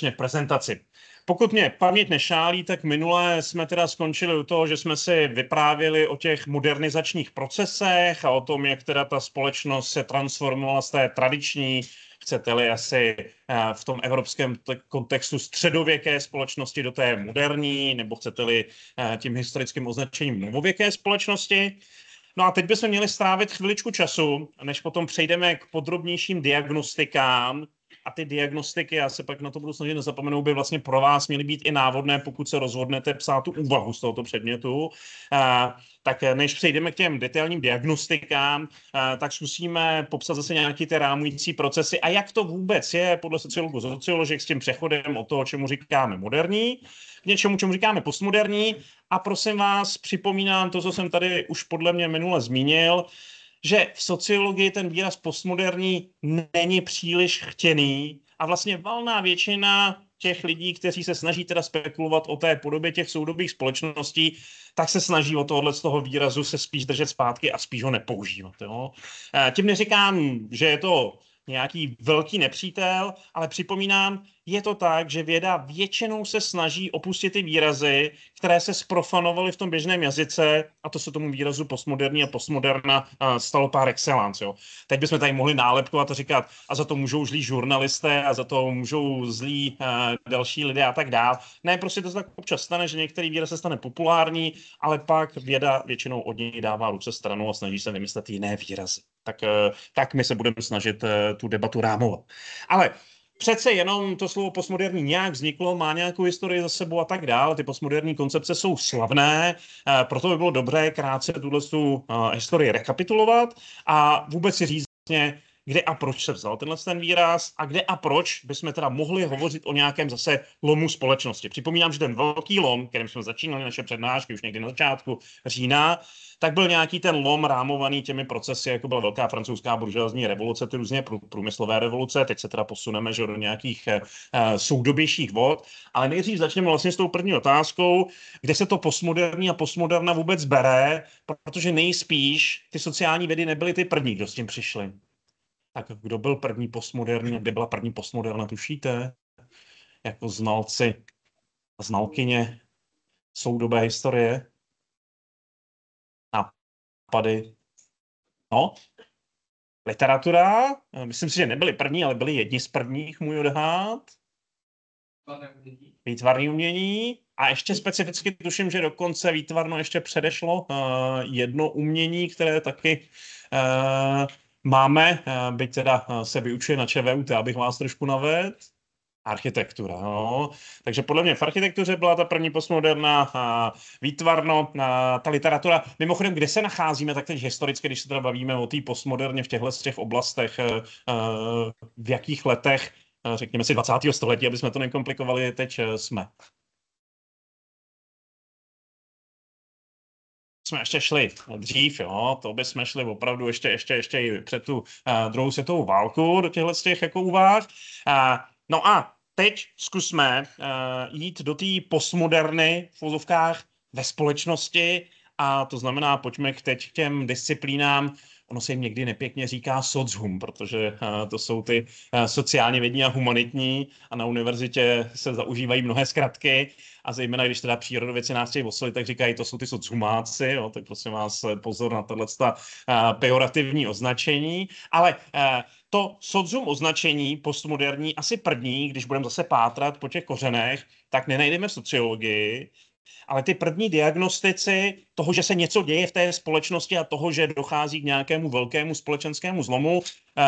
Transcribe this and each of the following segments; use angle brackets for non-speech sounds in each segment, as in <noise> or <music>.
skutečně prezentaci. Pokud mě paměť nešálí, tak minule jsme teda skončili u toho, že jsme si vyprávěli o těch modernizačních procesech a o tom, jak teda ta společnost se transformovala z té tradiční chcete-li asi eh, v tom evropském kontextu středověké společnosti do té moderní, nebo chcete-li eh, tím historickým označením novověké společnosti. No a teď bychom měli strávit chviličku času, než potom přejdeme k podrobnějším diagnostikám a ty diagnostiky, já se pak na to budu snažit nezapomenout, by vlastně pro vás měly být i návodné, pokud se rozhodnete psát tu úvahu z tohoto předmětu. A, eh, tak než přejdeme k těm detailním diagnostikám, a, eh, tak zkusíme popsat zase nějaký ty rámující procesy a jak to vůbec je podle sociologů socioložek s tím přechodem od toho, čemu říkáme moderní, k něčemu, čemu říkáme postmoderní. A prosím vás, připomínám to, co jsem tady už podle mě minule zmínil, že v sociologii ten výraz postmoderní není příliš chtěný a vlastně valná většina těch lidí, kteří se snaží teda spekulovat o té podobě těch soudobých společností, tak se snaží o tohle z toho výrazu se spíš držet zpátky a spíš ho nepoužívat. Jo? Eh, tím neříkám, že je to nějaký velký nepřítel, ale připomínám, je to tak, že věda většinou se snaží opustit ty výrazy, které se sprofanovaly v tom běžném jazyce, a to se tomu výrazu postmoderní a postmoderna uh, stalo pár excellence. Jo. Teď bychom tady mohli nálepkovat a říkat, a za to můžou zlí žurnalisté, a za to můžou zlí uh, další lidé a tak dál. Ne, prostě to se tak občas stane, že některý výraz se stane populární, ale pak věda většinou od něj dává ruce stranu a snaží se vymyslet jiné výrazy tak, e, tak my se budeme snažit e, tu debatu rámovat. Ale přece jenom to slovo postmoderní nějak vzniklo, má nějakou historii za sebou a tak dále. Ty postmoderní koncepce jsou slavné, eh, proto by bylo dobré krátce tuhle tu eh, historii rekapitulovat a vůbec si říct, kde a proč se vzal tenhle ten výraz a kde a proč bychom teda mohli hovořit o nějakém zase lomu společnosti. Připomínám, že ten velký lom, kterým jsme začínali naše přednášky už někdy na začátku října, tak byl nějaký ten lom rámovaný těmi procesy, jako byla velká francouzská buržoazní revoluce, ty různě průmyslové revoluce, teď se teda posuneme že, do nějakých uh, soudobějších vod, ale nejdřív začneme vlastně s tou první otázkou, kde se to postmoderní a postmoderna vůbec bere, protože nejspíš ty sociální vědy nebyly ty první, kdo s tím přišli tak kdo byl první postmoderní, kde byla první postmoderna, tušíte? Jako znalci a znalkyně soudobé historie, nápady. No, literatura, myslím si, že nebyli první, ale byli jedni z prvních, můj odhad. Výtvarné umění. A ještě specificky tuším, že dokonce výtvarno ještě předešlo uh, jedno umění, které taky uh, Máme, eh, byť teda eh, se vyučuje na ČVUT, abych vás trošku navedl, Architektura, no. Takže podle mě v architektuře byla ta první postmoderná eh, výtvarno, a, ta literatura. Mimochodem, kde se nacházíme tak teď historicky, když se teda bavíme o té postmoderně v těchto těch oblastech, a, v jakých letech, a, řekněme si 20. století, aby jsme to nekomplikovali, teď jsme. jsme ještě šli dřív, jo, to by jsme šli opravdu ještě, ještě, ještě i před tu uh, druhou světovou válku do těchto těch jako úvah. Uh, no a teď zkusme uh, jít do té postmoderny v vozovkách ve společnosti, a to znamená, pojďme k teď k těm disciplínám, ono se jim někdy nepěkně říká socium, protože eh, to jsou ty eh, sociálně vědní a humanitní a na univerzitě se zaužívají mnohé zkratky a zejména když teda přírodověci nás chtějí oslovit, tak říkají, to jsou ty socumáci, jo, tak prosím vás eh, pozor na tohle pejorativní označení, ale to socium označení postmoderní asi první, když budeme zase pátrat po těch kořenech, tak nenajdeme v sociologii, ale ty první diagnostici toho, že se něco děje v té společnosti a toho, že dochází k nějakému velkému společenskému zlomu,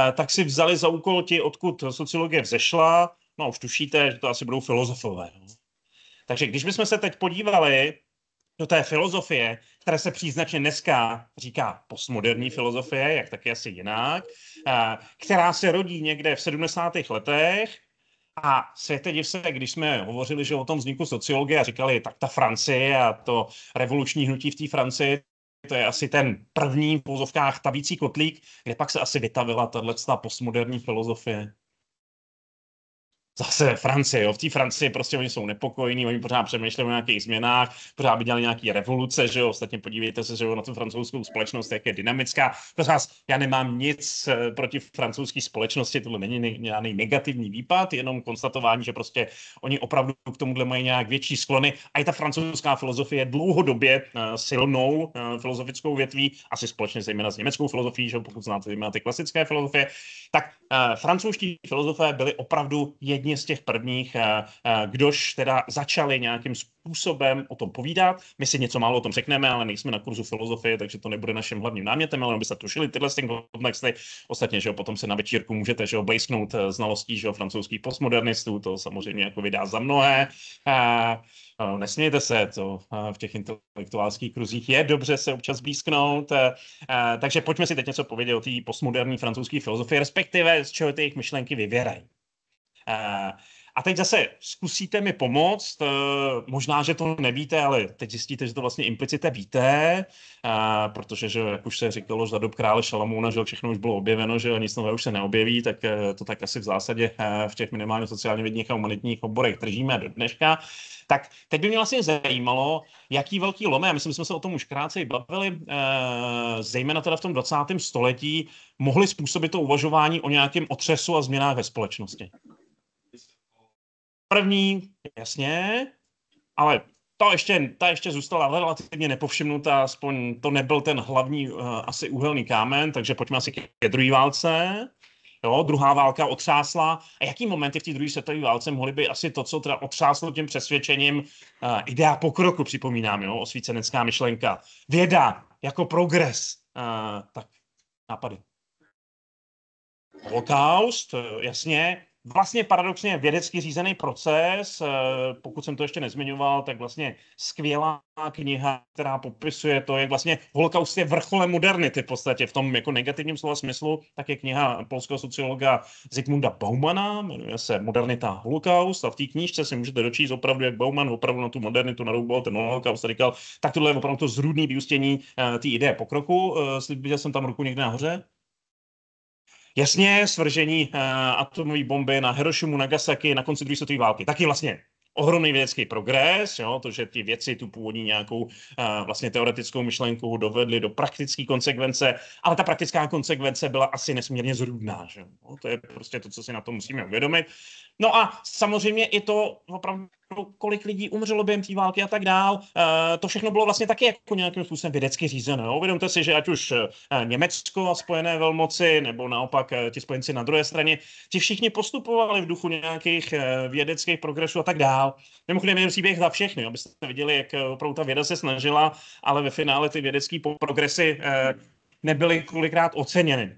eh, tak si vzali za úkol ti, odkud sociologie vzešla. No už tušíte, že to asi budou filozofové. No. Takže když bychom se teď podívali do té filozofie, které se příznačně dneska říká postmoderní filozofie, jak taky asi jinak, eh, která se rodí někde v 70. letech, a světe div se, když jsme hovořili že o tom vzniku sociologie a říkali, tak ta Francie a to revoluční hnutí v té Francii, to je asi ten první v pozovkách tavící kotlík, kde pak se asi vytavila tahle postmoderní filozofie zase Francie, jo, v té Francii prostě oni jsou nepokojní, oni pořád přemýšlejí o nějakých změnách, pořád by dělali nějaké revoluce, že jo, ostatně podívejte se, že jo, na tu francouzskou společnost, jak je dynamická. pořád já nemám nic eh, proti francouzské společnosti, tohle není žádný negativní výpad, jenom konstatování, že prostě oni opravdu k tomuhle mají nějak větší sklony. A i ta francouzská filozofie je dlouhodobě eh, silnou eh, filozofickou větví, asi společně zejména s německou filozofií, že jo, pokud znáte zejména ty klasické filozofie, tak francouzští filozofé byli opravdu jediní jedni z těch prvních, eh, eh, kdož teda začali nějakým způsobem o tom povídat. My si něco málo o tom řekneme, ale nejsme na kurzu filozofie, takže to nebude naším hlavním námětem, ale se tušili tyhle z těch kontexty. Ostatně, že jo, potom se na večírku můžete že jo, blejsknout eh, znalostí že jo, francouzských postmodernistů, to samozřejmě jako vydá za mnohé. A, nesmějte se, to v těch intelektuálských kruzích je dobře se občas blízknout. Takže pojďme si teď něco povědět o té postmoderní francouzské filozofii, respektive z čeho ty jejich myšlenky vyvěrají. Eh, a teď zase zkusíte mi pomoct, eh, možná, že to nevíte, ale teď zjistíte, že to vlastně implicite víte, eh, protože, že, jak už se říkalo, že za dob krále Šalamouna, že všechno už bylo objeveno, že nic nového už se neobjeví, tak to tak asi v zásadě v těch minimálně sociálně vědních a humanitních oborech držíme do dneška. Tak teď by mě vlastně zajímalo, jaký velký lome, a myslím, že jsme se o tom už krátce bavili, zejména teda v tom 20. století, mohli způsobit to uvažování o nějakém otřesu a změnách ve společnosti. První, jasně, ale ta ještě, ta ještě zůstala relativně nepovšimnutá, aspoň to nebyl ten hlavní uh, asi úhelný kámen, takže pojďme asi ke druhé válce. Jo, druhá válka otřásla. A jaký momenty v té druhé světové válce mohly by asi to, co teda otřáslo tím přesvědčením uh, idea pokroku, připomínám, jo, osvícenecká myšlenka. Věda jako progres. Uh, tak, nápady. Holokaust, jasně vlastně paradoxně vědecky řízený proces, eh, pokud jsem to ještě nezmiňoval, tak vlastně skvělá kniha, která popisuje to, jak vlastně holokaust je vrcholem modernity v podstatě v tom jako negativním slova smyslu, tak je kniha polského sociologa Zygmunda Baumana, jmenuje se Modernita holokaust a v té knížce si můžete dočíst opravdu, jak Bauman opravdu na tu modernitu naroubal, ten holokaust a říkal, tak tohle je opravdu to zrůdný vyústění eh, té ideje pokroku. Eh, Slíbil jsem tam ruku někde nahoře? Jasně, svržení uh, atomové bomby na Hirošimu, Nagasaki na konci druhé světové války. Taky vlastně ohromný vědecký progres, jo, to, že ty věci tu původní nějakou uh, vlastně teoretickou myšlenku dovedly do praktické konsekvence, ale ta praktická konsekvence byla asi nesmírně zrůdná. Že? No, to je prostě to, co si na to musíme uvědomit. No a samozřejmě i to opravdu kolik lidí umřelo během té války a tak dál. Eh, to všechno bylo vlastně taky jako nějakým způsobem vědecky řízeno. Uvědomte si, že ať už eh, Německo a spojené velmoci, nebo naopak eh, ti spojenci na druhé straně, ti všichni postupovali v duchu nějakých vědeckých progresů a tak dál. Mimochodem je příběh za všechny, abyste viděli, jak opravdu ta věda se snažila, ale ve finále ty vědecké progresy nebyly kolikrát oceněny.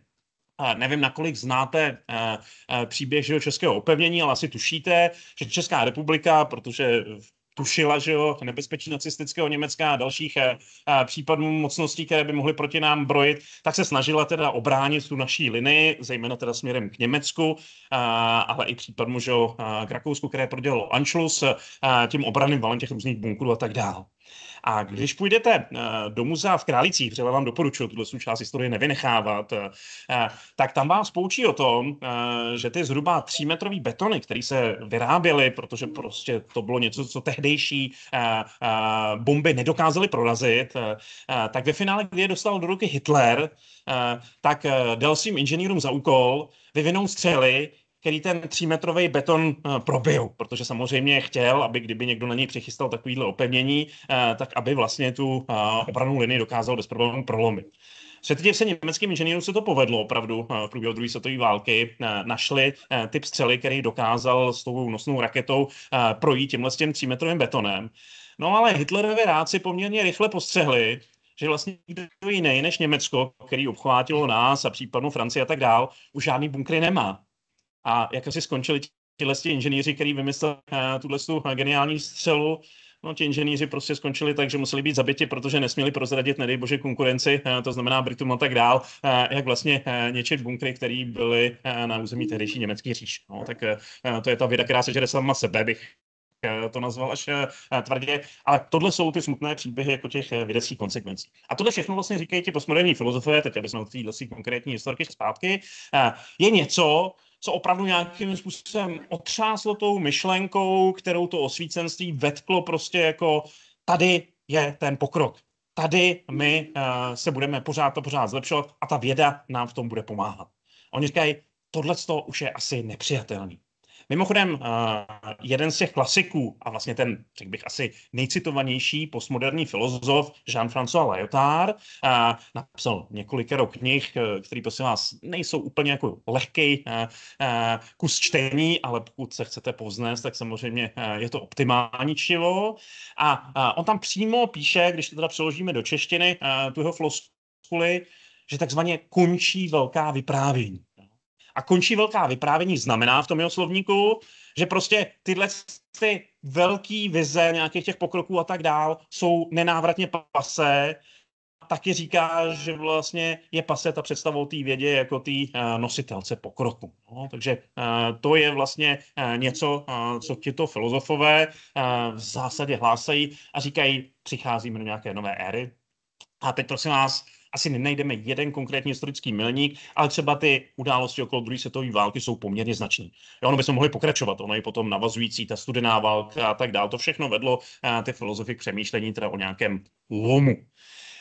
Nevím, nakolik znáte eh, eh, příběh českého opevnění, ale asi tušíte, že Česká republika, protože tušila, že jo, nebezpečí nacistického Německa a dalších a, eh, případů mocností, které by mohly proti nám brojit, tak se snažila teda obránit tu naší linii, zejména teda směrem k Německu, a, ale i případmu, že jo, k Rakousku, které prodělalo Anschluss, a, tím obraným valem těch různých bunkrů a tak dále. A když půjdete eh, do muzea v Králicích, třeba vám doporučuji tuto součást historie nevynechávat, eh, tak tam vás poučí o tom, eh, že ty zhruba metrový betony, které se vyráběly, protože prostě to bylo něco, co tehdejší bomby nedokázaly prorazit, tak ve finále, kdy je dostal do ruky Hitler, tak dal svým inženýrům za úkol vyvinout střely, který ten třímetrový beton eh, probil, protože samozřejmě chtěl, aby kdyby někdo na něj přichystal takovýhle opevnění, eh, tak aby vlastně tu eh, obranu linii dokázal bez problémů prolomit. Předtím se německým inženýrům se to povedlo opravdu v průběhu druhé světové války. Našli typ střely, který dokázal s tou nosnou raketou projít tímhle s tím třímetrovým betonem. No ale Hitlerovi ráci poměrně rychle postřehli, že vlastně nikdo jiný než Německo, který obchvátilo nás a případnou Francii a tak dál, už žádný bunkry nemá. A jak asi skončili tihle inženýři, který vymyslel eh, tuhle eh, geniální střelu, No, ti inženýři prostě skončili tak, že museli být zabiti, protože nesměli prozradit, nedej bože, konkurenci, eh, to znamená Britům a tak dál, jak vlastně něčit bunkry, které byly na území tehdejší německé říše. No, tak to je ta věda, která sežere sama sebe, bych to nazval až tvrdě, ale tohle jsou ty smutné příběhy jako těch vědeckých konsekvencí. A tohle všechno vlastně říkají ti postmoderní filozofové, teď abychom od téhle konkrétní historky zpátky, je něco, co opravdu nějakým způsobem otřáslo tou myšlenkou, kterou to osvícenství vetklo prostě jako tady je ten pokrok. Tady my uh, se budeme pořád a pořád zlepšovat a ta věda nám v tom bude pomáhat. oni říkají, tohle už je asi nepřijatelný. Mimochodem, eh, jeden z těch klasiků a vlastně ten, řekl bych, asi nejcitovanější postmoderní filozof Jean-François Lyotard eh, napsal několikero knih, eh, které prosím vás nejsou úplně jako lehký kus čtení, ale pokud se chcete poznést, tak samozřejmě je to optimální čtivo. A on tam přímo píše, když to teda přeložíme do češtiny, tu jeho floskuli, že takzvaně končí velká vyprávění a končí velká vyprávění znamená v tom jeho slovníku, že prostě tyhle ty velký vize nějakých těch pokroků a tak dál jsou nenávratně pase, taky říká, že vlastně je pase ta představa o té vědě jako té eh, nositelce pokroku. No, takže eh, to je vlastně eh, něco, co tito filozofové v zásadě hlásají a říkají, přicházíme do nějaké nové éry. A teď prosím vás, asi nenajdeme jeden konkrétní historický milník, ale třeba ty události okolo druhé světové války jsou poměrně značné. Ono by se mohli pokračovat, ono je potom navazující, ta studená válka a tak dále. To všechno vedlo eh, ty filozofy k přemýšlení teda o nějakém lomu.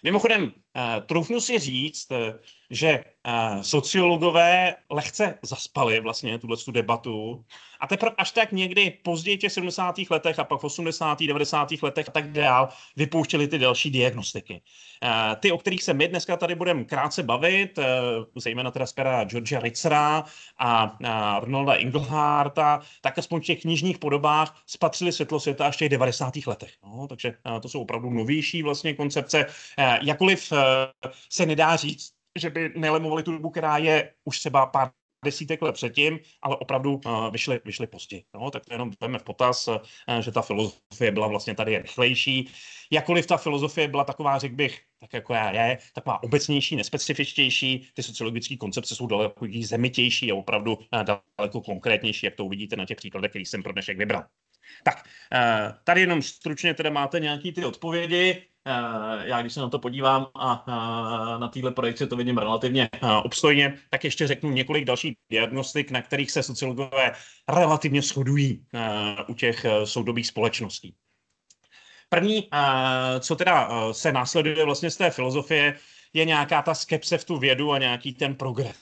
Mimochodem, eh, troufnu si říct, eh, že eh, sociologové lehce zaspali vlastně tuhle tu debatu a teprve až tak někdy později v těch 70. letech a pak v 80. 90. letech a tak dál vypouštěli ty další diagnostiky. Eh, ty, o kterých se my dneska tady budeme krátce bavit, eh, zejména teda z pera Georgia Ritzera a Arnolda Ingleharta, tak aspoň v těch knižních podobách spatřili světlo světa až v těch 90. letech. No, takže to jsou opravdu novější vlastně koncepce. Jakoliv se nedá říct, že by nelemovali tu dobu, která je už třeba pár desítek let předtím, ale opravdu vyšly, eh, vyšly pozdě. No, tak to jenom vezmeme v potaz, eh, že ta filozofie byla vlastně tady rychlejší. Jakoliv ta filozofie byla taková, řekl bych, tak jako já je, taková obecnější, nespecifičtější, ty sociologické koncepce jsou daleko zemitější a opravdu eh, daleko konkrétnější, jak to uvidíte na těch příkladech, který jsem pro dnešek vybral. Tak, tady jenom stručně teda máte nějaký ty odpovědi. Eh, já když se na to podívám a eh, na téhle projekci to vidím relativně eh, obstojně, tak ještě řeknu několik dalších diagnostik, na kterých se sociologové relativně shodují u těch soudobých společností. První, co teda se následuje vlastně z té filozofie, je nějaká ta skepse v tu vědu a nějaký ten progres.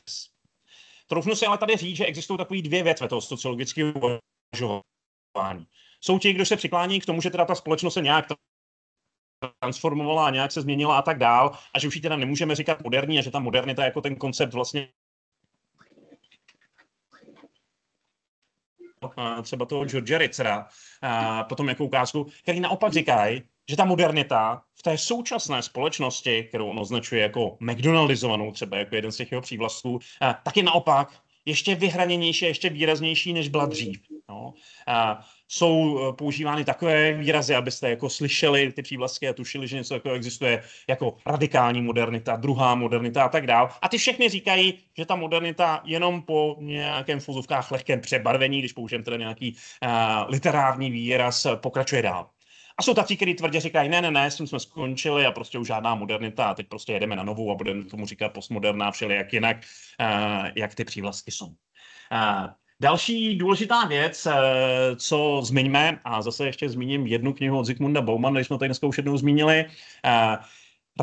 Troufnu si ale tady říct, že existují takové dvě větve toho sociologického uvažování. Jsou ti, kdo se přiklání k tomu, že teda ta společnost se nějak transformovala, nějak se změnila a tak dál, a že už ji teda nemůžeme říkat moderní a že ta modernita jako ten koncept vlastně třeba toho George Ritzera, a potom jako ukázku, který naopak říkají, že ta modernita v té současné společnosti, kterou on označuje jako McDonaldizovanou, třeba jako jeden z těch jeho přívlastků, tak je naopak ještě vyhraněnější, ještě výraznější, než byla dřív. No. A jsou eh, používány takové výrazy, abyste jako slyšeli ty přívlastky a tušili, že něco takového existuje, jako radikální modernita, druhá modernita a tak dál. A ty všechny říkají, že ta modernita jenom po nějakém fuzovkách, lehkém přebarvení, když použijeme teda nějaký uh, literární výraz, eh, pokračuje dál. A jsou tací, kteří tvrdě říkají, ne, ne, ne, s tím jsme skončili a prostě už žádná modernita a teď prostě jedeme na novou a budeme tomu říkat postmoderná, jak jinak, uh, jak ty přívlastky jsou. Uh, Další důležitá věc, eh, co zmiňme, a zase ještě zmíním jednu knihu od Zygmunda Baumana, když jsme tady dneska už jednou zmínili,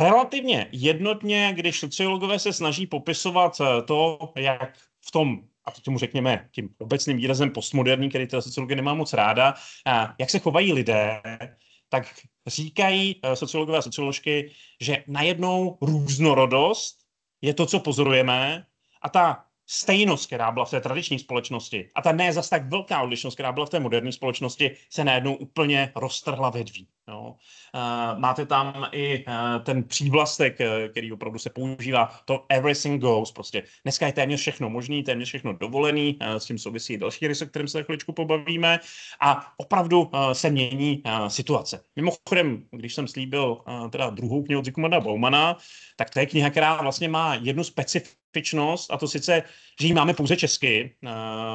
relativně jednotně, když sociologové se snaží popisovat to, jak v tom a to tomu řekněme tím obecným výrazem postmoderní, který teda sociologie nemá moc ráda, jak se chovají lidé, tak říkají eh, sociologové a socioložky, že najednou různorodost je to, co pozorujeme a ta stejnost, která byla v té tradiční společnosti a ta ne zas tak velká odlišnost, která byla v té moderní společnosti, se najednou úplně roztrhla ve dví. Jo. No. Eh, máte tam i eh, ten přívlastek, eh, který opravdu se používá, to everything goes, prostě. Dneska je téměř všechno možný, téměř všechno dovolený, s tím souvisí i další rys, o kterém se za chviličku pobavíme a opravdu se mění situace. Mimochodem, když jsem slíbil teda druhou knihu od Zikmana Baumana, tak to je kniha, která vlastně má jednu specifickou a to sice, že ji máme pouze česky,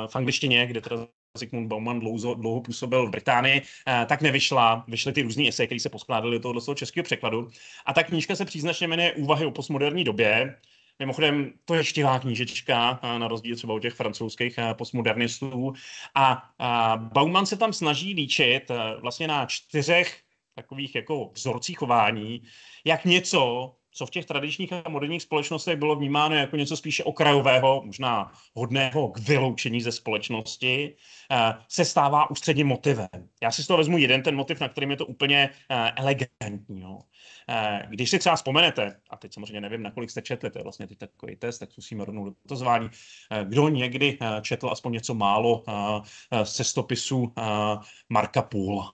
v angličtině, kde teda Zygmunt Bauman dlouho, dlouho působil v Británii, eh, tak nevyšla. Vyšly ty různé eseje, které se poskládaly do toho, do českého překladu. A ta knížka se příznačně jmenuje Úvahy o postmoderní době. Mimochodem, to je štivá knížečka, eh, na rozdíl třeba od těch francouzských eh, postmodernistů. A Bauman se tam snaží líčit vlastně na čtyřech takových jako vzorcích chování, jak něco co v těch tradičních a moderních společnostech bylo vnímáno jako něco spíše okrajového, možná hodného k vyloučení ze společnosti, eh, se stává ústředním motivem. Já si z toho vezmu jeden ten motiv, na kterým je to úplně eh, elegantní. Jo. No. Eh, když si třeba vzpomenete, a teď samozřejmě nevím, nakolik jste četli, to je vlastně teď takový test, tak zkusíme rovnou do zvání. Kdo někdy četl aspoň něco málo z cestopisu Marka Půla?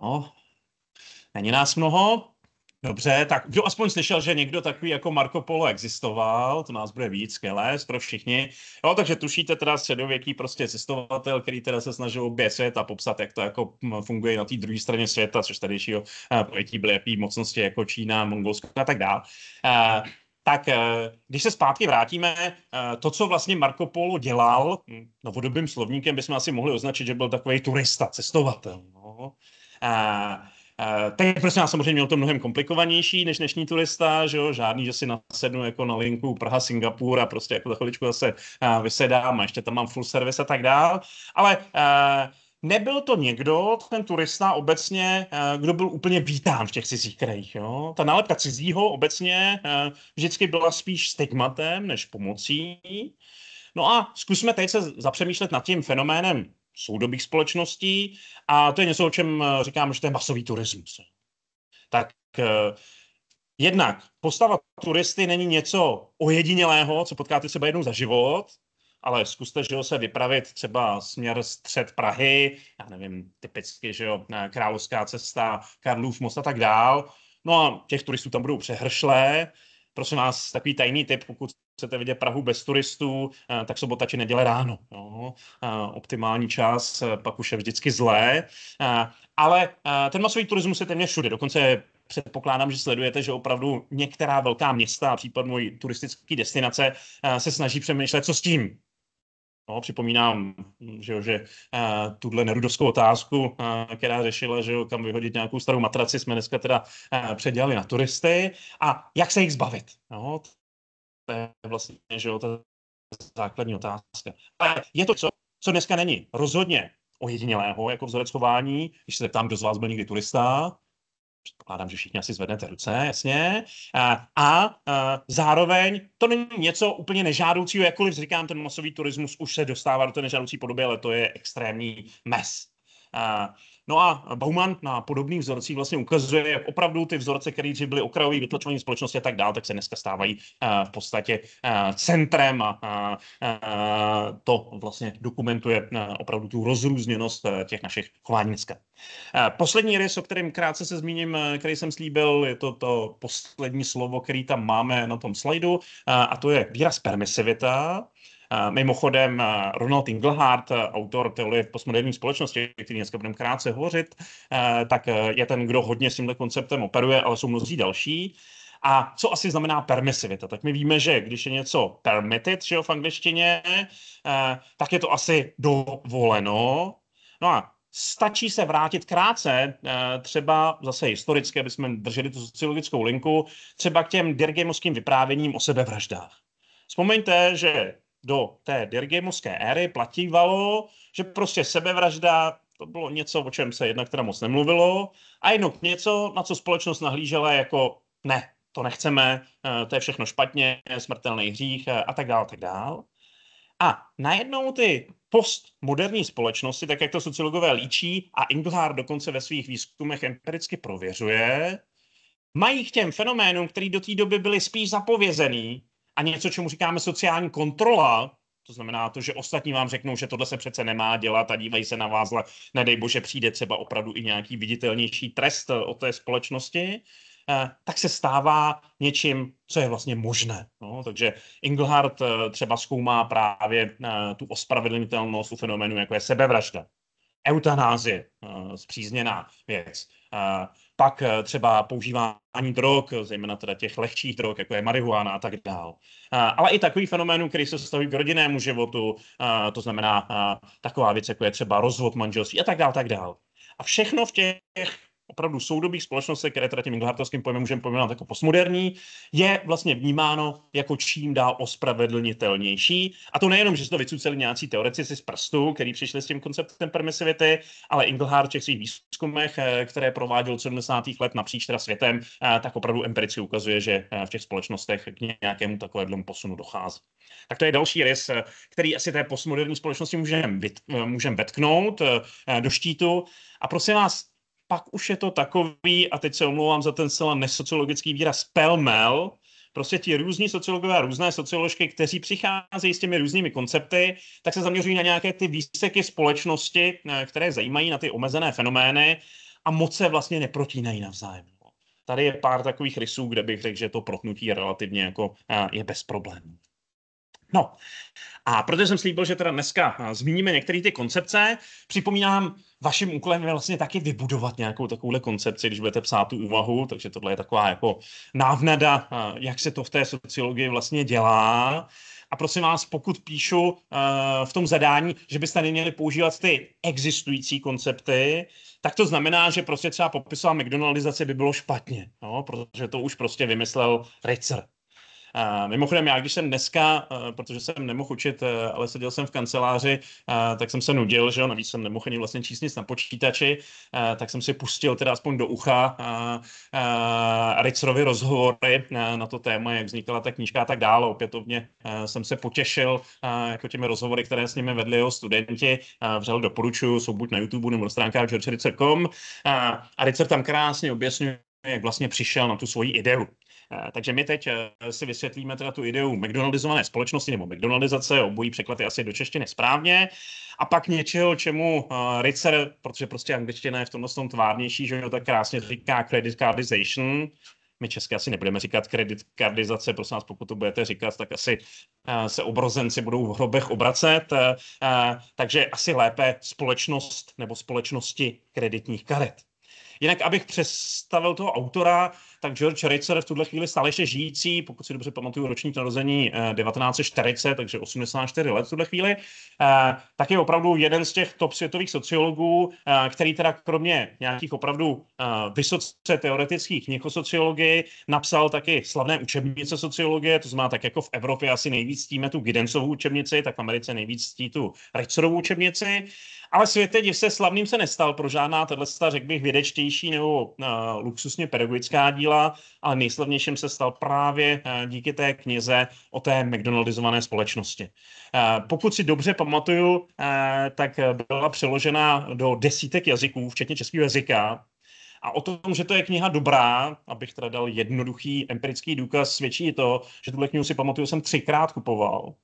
No, není nás mnoho, Dobře, tak kdo aspoň slyšel, že někdo takový jako Marco Polo existoval, to nás bude víc, skvělé, pro všichni. Jo, takže tušíte teda středověký prostě cestovatel, který teda se snažil oběsit a popsat, jak to jako hm, funguje na té druhé straně světa, což tadyšího eh, pojetí byly jaký mocnosti jako Čína, Mongolsko a tak dále. Eh, tak eh, když se zpátky vrátíme, to, co vlastně Marco Polo dělal, hm, novodobým slovníkem bychom asi mohli označit, že byl takový turista, cestovatel. No. A Teď prostě já samozřejmě měl to mnohem komplikovanější než dnešní turista, že jo? žádný, že si nasednu jako na linku Praha, Singapur a prostě jako za chviličku zase uh, vysedám a ještě tam mám full service a tak dál, ale uh, nebyl to někdo, ten turista obecně, eh, kdo byl úplně vítán v těch cizích krajích. Jo? Ta nálepka cizího obecně vždycky byla spíš stigmatem než pomocí. No a zkusme teď se zapřemýšlet nad tím fenoménem soudobých společností a to je něco, o čem eh, říkám, že to je masový turismus. Tak eh, jednak postava turisty není něco ojedinělého, co potkáte třeba jednou za život, ale zkuste, že jo, se vypravit třeba směr střed Prahy, já nevím, typicky, že jo, eh, Královská cesta, Karlův most a tak dál. No a těch turistů tam budou přehršlé. Prosím vás, takový tajný tip, pokud chcete vidět Prahu bez turistů, eh, tak sobota či neděle ráno. Jo. Eh, optimální čas, eh, pak už je vždycky zlé. Ale ten masový turismus je téměř všude, dokonce předpokládám, že sledujete, že opravdu některá velká města, případně i turistické destinace, se snaží přemýšlet, co s tím. No, připomínám, že, že uh, tuhle nerudovskou otázku, uh, která řešila, že kam vyhodit nějakou starou matraci, jsme dneska teda uh, předělali na turisty. A jak se jich zbavit? No, to je vlastně že jo, ta základní otázka. Ale je to co, co dneska není. Rozhodně ojedinělého jako vzorec chování. Když se tam kdo z vás byl někdy turista, předpokládám, že všichni asi zvednete ruce, jasně. A, a, a zároveň to není něco úplně nežádoucího, jakkoliv říkám, ten masový turismus už se dostává do té nežádoucí podoby, ale to je extrémní mes. A, No a Bauman na podobných vzorcích vlastně ukazuje, jak opravdu ty vzorce, které dřív byly okrajové vytlačování společnosti a tak dále, tak se dneska stávají eh, v podstatě eh, centrem a eh, to vlastně dokumentuje opravdu tu rozrůzněnost těch našich chování dneska. Poslední rys, o kterém krátce se zmíním, který jsem slíbil, je to to poslední slovo, který tam máme na tom slajdu, a to je výraz permisivita. Mimochodem Ronald Inglehart, autor teorie postmoderní společnosti, o který dneska budeme krátce hovořit, tak je ten, kdo hodně s tímto konceptem operuje, ale jsou mnozí další. A co asi znamená permisivita? Tak my víme, že když je něco permitted, že jo, v angličtině, tak je to asi dovoleno. No a stačí se vrátit krátce, třeba zase historicky, aby jsme drželi tu sociologickou linku, třeba k těm dirgemovským vyprávěním o sebevraždách. Vzpomeňte, že do té Dirgamovské éry platívalo, že prostě sebevražda to bylo něco, o čem se jednak teda moc nemluvilo, a jednak něco, na co společnost nahlížela jako ne, to nechceme, eh, to je všechno špatně, smrtelný hřích eh, a tak dále, tak dále. A najednou ty postmoderní společnosti, tak jak to sociologové líčí a Inglhár dokonce ve svých výzkumech empiricky prověřuje, mají k těm fenoménům, který do té doby byly spíš zapovězený, a něco, čemu říkáme sociální kontrola, to znamená to, že ostatní vám řeknou, že tohle se přece nemá dělat a dívají se na vás, ale nedej bože přijde třeba opravdu i nějaký viditelnější trest eh, od té společnosti, eh, tak se stává něčím, co je vlastně možné. No, takže Inglehart eh, třeba zkoumá právě tu ospravedlnitelnost u fenoménu, jako je sebevražda, eutanázie, zpřízněná věc, pak eh, třeba používání drog, zejména teda těch lehčích drog, jako je marihuana a tak dál. Eh, ale i takový fenomén, který se staví k rodinnému životu, eh, to znamená taková věc, jako je třeba rozvod manželství a tak dál, tak dál. A všechno v těch opravdu soudobých společnostech, které teda tím Inghartovským pojmem můžeme pojmenovat jako postmoderní, je vlastně vnímáno jako čím dál ospravedlnitelnější. A to nejenom, že se to vycuceli nějací teoretici z prstu, který přišli s tím konceptem permisivity, ale Inglehart v těch svých výzkumech, eh, které prováděl od 70. let napříč teda světem, eh, tak opravdu empiricky ukazuje, že eh, v těch společnostech k nějakému takovému posunu dochází. Tak to je další rys, který asi té postmoderní společnosti můžeme můžem vetknout do štítu. A prosím vás, pak už je to takový, a teď se omlouvám za ten celá nesociologický výraz, pelmel, prostě ti různí sociologové a různé socioložky, kteří přicházejí s těmi různými koncepty, tak se zaměřují na nějaké ty výseky společnosti, eh, které zajímají na ty omezené fenomény a moc se vlastně neprotínají navzájem. Tady je pár takových rysů, kde bych řekl, že to protnutí relativně jako eh, je bez problémů. No a protože jsem slíbil, že teda dneska zmíníme některé ty koncepce, připomínám, vaším úkolem je vlastně taky vybudovat nějakou takovouhle koncepci, když budete psát tu úvahu, takže tohle je taková jako návnada, jak se to v té sociologii vlastně dělá. A prosím vás, pokud píšu v tom zadání, že byste neměli používat ty existující koncepty, tak to znamená, že prostě třeba popisová McDonaldizace by bylo špatně, no, protože to už prostě vymyslel Ritzer. Mimochodem, já když jsem dneska, eh, protože jsem nemohl učit, eh, ale seděl jsem v kanceláři, eh, tak jsem se nudil, že jo, navíc jsem nemohl ani vlastně číst nic na počítači, tak jsem si pustil teda aspoň do ucha Ritzrovy rozhovory na to téma, jak vznikala ta knížka a tak dále. Opětovně jsem se potěšil jako těmi rozhovory, které s nimi vedli jeho studenti. Vřel doporučuju, jsou buď na YouTube nebo na stránkách georgericer.com. a Ritzer tam krásně objasňuje jak vlastně přišel na tu svoji ideu. Eh, takže my teď eh, si vysvětlíme teda tu ideu McDonaldizované společnosti nebo McDonaldizace, obojí překlady asi do češtiny správně, a pak něčeho, čemu eh, Ritzer, protože prostě angličtina je v tomhle tom tvárnější, že jo, tak krásně říká credit cardization, my česky asi nebudeme říkat credit cardizace, prosím vás, pokud to budete říkat, tak asi se obrozenci budou v hrobech obracet, takže asi lépe společnost nebo společnosti kreditních karet. Jinak, abych představil toho autora, tak George Ritzer v tuhle chvíli stále ještě žijící, pokud si dobře pamatuju, ročník narození 1940, eh, takže 84 let v tuhle chvíli, eh, tak je opravdu jeden z těch top světových sociologů, eh, který teda kromě nějakých opravdu vysoce teoretických knih sociologii napsal taky slavné učebnice sociologie, to znamená tak jako v Evropě asi nejvíc tíme tu Gidensovu učebnici, tak v Americe nejvíc tí tu Ritzerovou učebnici. Ale světe div se slavným se nestal pro žádná tato, řekl bych, vědečtější nebo uh, luxusně pedagogická díla, ale nejslavnějším se stal právě uh, díky té knize o té McDonaldizované společnosti. Uh, pokud si dobře pamatuju, uh, tak byla přeložena do desítek jazyků, včetně českého jazyka, a o tom, že to je kniha dobrá, abych teda dal jednoduchý empirický důkaz, svědčí to, že tuhle knihu si pamatuju, jsem třikrát kupoval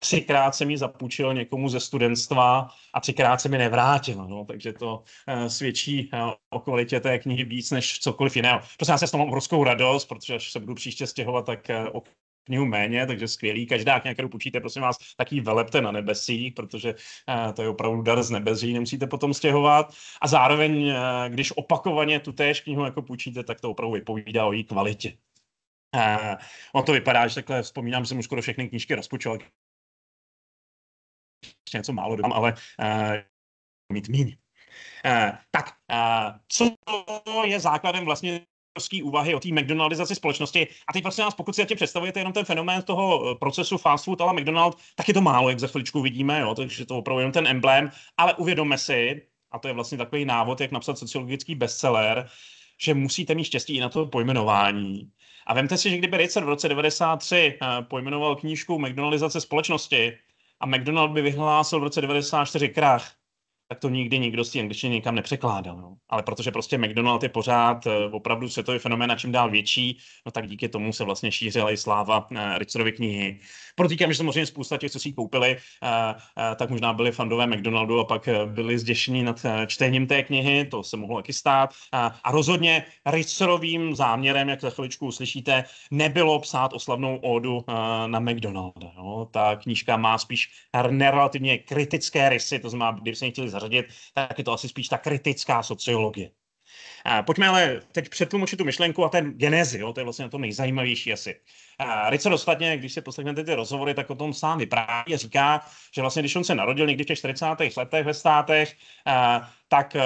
třikrát jsem ji zapůjčil někomu ze studentstva a třikrát se mi nevrátila. No, takže to uh, svědčí uh, o kvalitě té knihy víc než cokoliv jiného. Prostě já se s tom mám obrovskou radost, protože až se budu příště stěhovat, tak uh, o knihu méně, takže skvělý. Každá kniha, kterou půjčíte, prosím vás, taky velepte na nebesích, protože uh, to je opravdu dar z nebes, že ji nemusíte potom stěhovat. A zároveň, uh, když opakovaně tu též knihu jako půjčíte, tak to opravdu vypovídá o její kvalitě. Uh, on to vypadá, že takhle vzpomínám, že jsem už skoro všechny knížky rozpočoval, ještě něco málo dodám, ale uh, mít míň. Uh, tak, uh, co je základem vlastně úvahy o té McDonaldizaci společnosti. A teď vlastně nás, pokud si představujete jenom ten fenomén toho procesu fast food ale McDonald, tak je to málo, jak za chviličku vidíme, jo? takže to opravdu jenom ten emblém. Ale uvědomme si, a to je vlastně takový návod, jak napsat sociologický bestseller, že musíte mít štěstí i na to pojmenování. A vemte si, že kdyby Richard v roce 93 pojmenoval knížku McDonaldizace společnosti, a McDonald by vyhlásil v roce 94 krach tak to nikdy nikdo z té angličtiny nikam nepřekládal. No. Ale protože prostě McDonald je pořád eh, opravdu světový fenomén a čím dál větší, no tak díky tomu se vlastně šířila i sláva eh, Richardovy knihy. Protýkám, že samozřejmě spousta těch, co si ji koupili, eh, tak možná byli fandové McDonaldu a pak byli zděšení nad čtením té knihy, to se mohlo taky stát. A rozhodně Richardovým záměrem, jak za chviličku uslyšíte, nebylo psát oslavnou ódu na McDonalda. No. Ta knížka má spíš relativně kritické rysy, to znamená, kdyby se chtěli zařadit, tak je to asi spíš ta kritická sociologie. A pojďme ale teď přetlumočit tu myšlenku a ten genezi, jo, to je vlastně to nejzajímavější asi. A Rico dostatně, když si poslechnete ty rozhovory, tak o tom sám vypráví a říká, že vlastně když on se narodil někdy v těch 40. letech ve státech, a tak eh,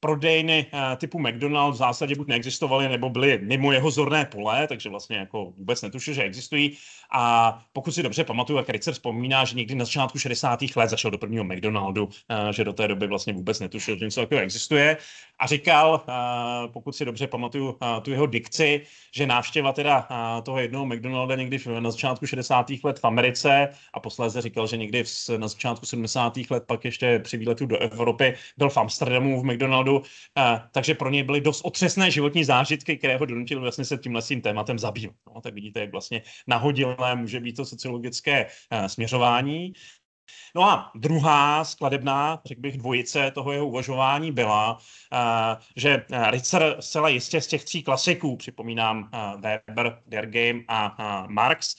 prodejny eh, typu McDonald's v zásadě buď neexistovaly, nebo byly mimo jeho zorné pole, takže vlastně jako vůbec netušil, že existují. A pokud si dobře pamatuju, jak Ricer vzpomíná, že někdy na začátku 60. let zašel do prvního McDonaldu, eh, že do té doby vlastně vůbec netušil, že něco takového existuje. A říkal, pokud si dobře pamatuju tu jeho dikci, že návštěva teda toho jednoho McDonalda někdy na začátku 60. let v Americe a posléze říkal, že někdy na začátku 70. let pak ještě při výletu do Evropy byl v Amsterdamu, v McDonaldu, eh, takže pro něj byly dost otřesné životní zážitky, které ho donutil vlastně se tímhle svým tématem zabývat. No, tak vidíte, jak vlastně nahodilé může být to sociologické eh, směřování. No a druhá skladebná, řekl bych, dvojice toho jeho uvažování byla, eh, že Ritzer zcela jistě z těch tří klasiků, připomínám Weber, Der Game a Marx,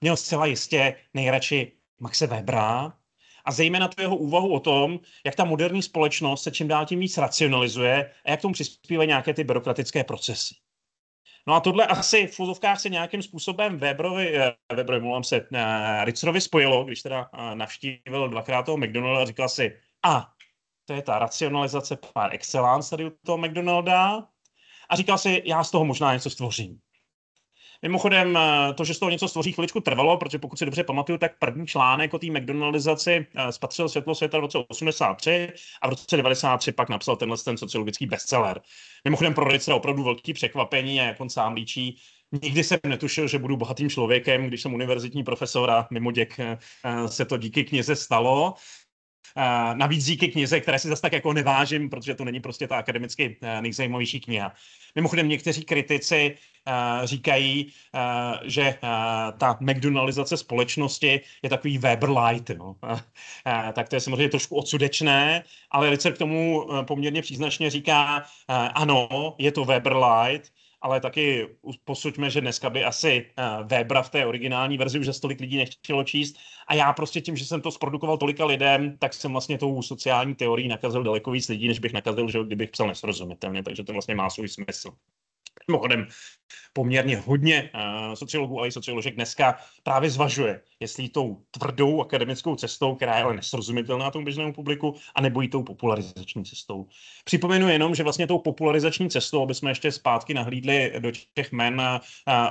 měl zcela jistě nejradši Maxe Webera, a zejména tu jeho úvahu o tom, jak ta moderní společnost se čím dál tím víc racionalizuje a jak tomu přispívají nějaké ty byrokratické procesy. No a tohle asi v fuzovkách se nějakým způsobem Weberovi, eh, Weberovi mluvám se, eh, Ritzerovi spojilo, když teda eh, navštívil dvakrát toho McDonalda a říkal si, a to je ta racionalizace par excellence tady u toho McDonalda. A říkal si, já z toho možná něco stvořím. Mimochodem, eh, to, že z toho něco stvoří, chviličku trvalo, protože pokud si dobře pamatuju, tak první článek o té McDonaldizaci eh, spatřil světlo světa v roce 83 a v roce 93 pak napsal tenhle ten sociologický bestseller. Mimochodem, pro Rice opravdu velký překvapení a jak on sám líčí, Nikdy jsem netušil, že budu bohatým člověkem, když jsem univerzitní profesor a mimo děk eh, se to díky knize stalo. Eh, navíc díky knize, které si zase tak jako nevážím, protože to není prostě ta akademicky eh, nejzajímavější kniha. Mimochodem někteří kritici eh, říkají, že ta McDonaldizace společnosti je takový Weber Light. No. <laughs> Tak to je samozřejmě trošku odsudečné, ale Richard k tomu poměrně příznačně říká, ano, je to Weber Light, ale taky posuďme, že dneska by asi eh, Webra v té originální verzi už za tolik lidí nechtělo číst. A já prostě tím, že jsem to zprodukoval tolika lidem, tak jsem vlastně tou sociální teorií nakazil daleko víc lidí, než bych nakazil, že kdybych psal nesrozumitelně, takže to vlastně má svůj smysl. Mimochodem, poměrně hodně eh, sociologů, ale i socioložek dneska právě zvažuje, jestli tou tvrdou akademickou cestou, která je ale nesrozumitelná tomu běžnému publiku, anebo i tou popularizační cestou. Připomenu jenom, že vlastně tou popularizační cestou, aby jsme ještě zpátky nahlídli do těch men, eh,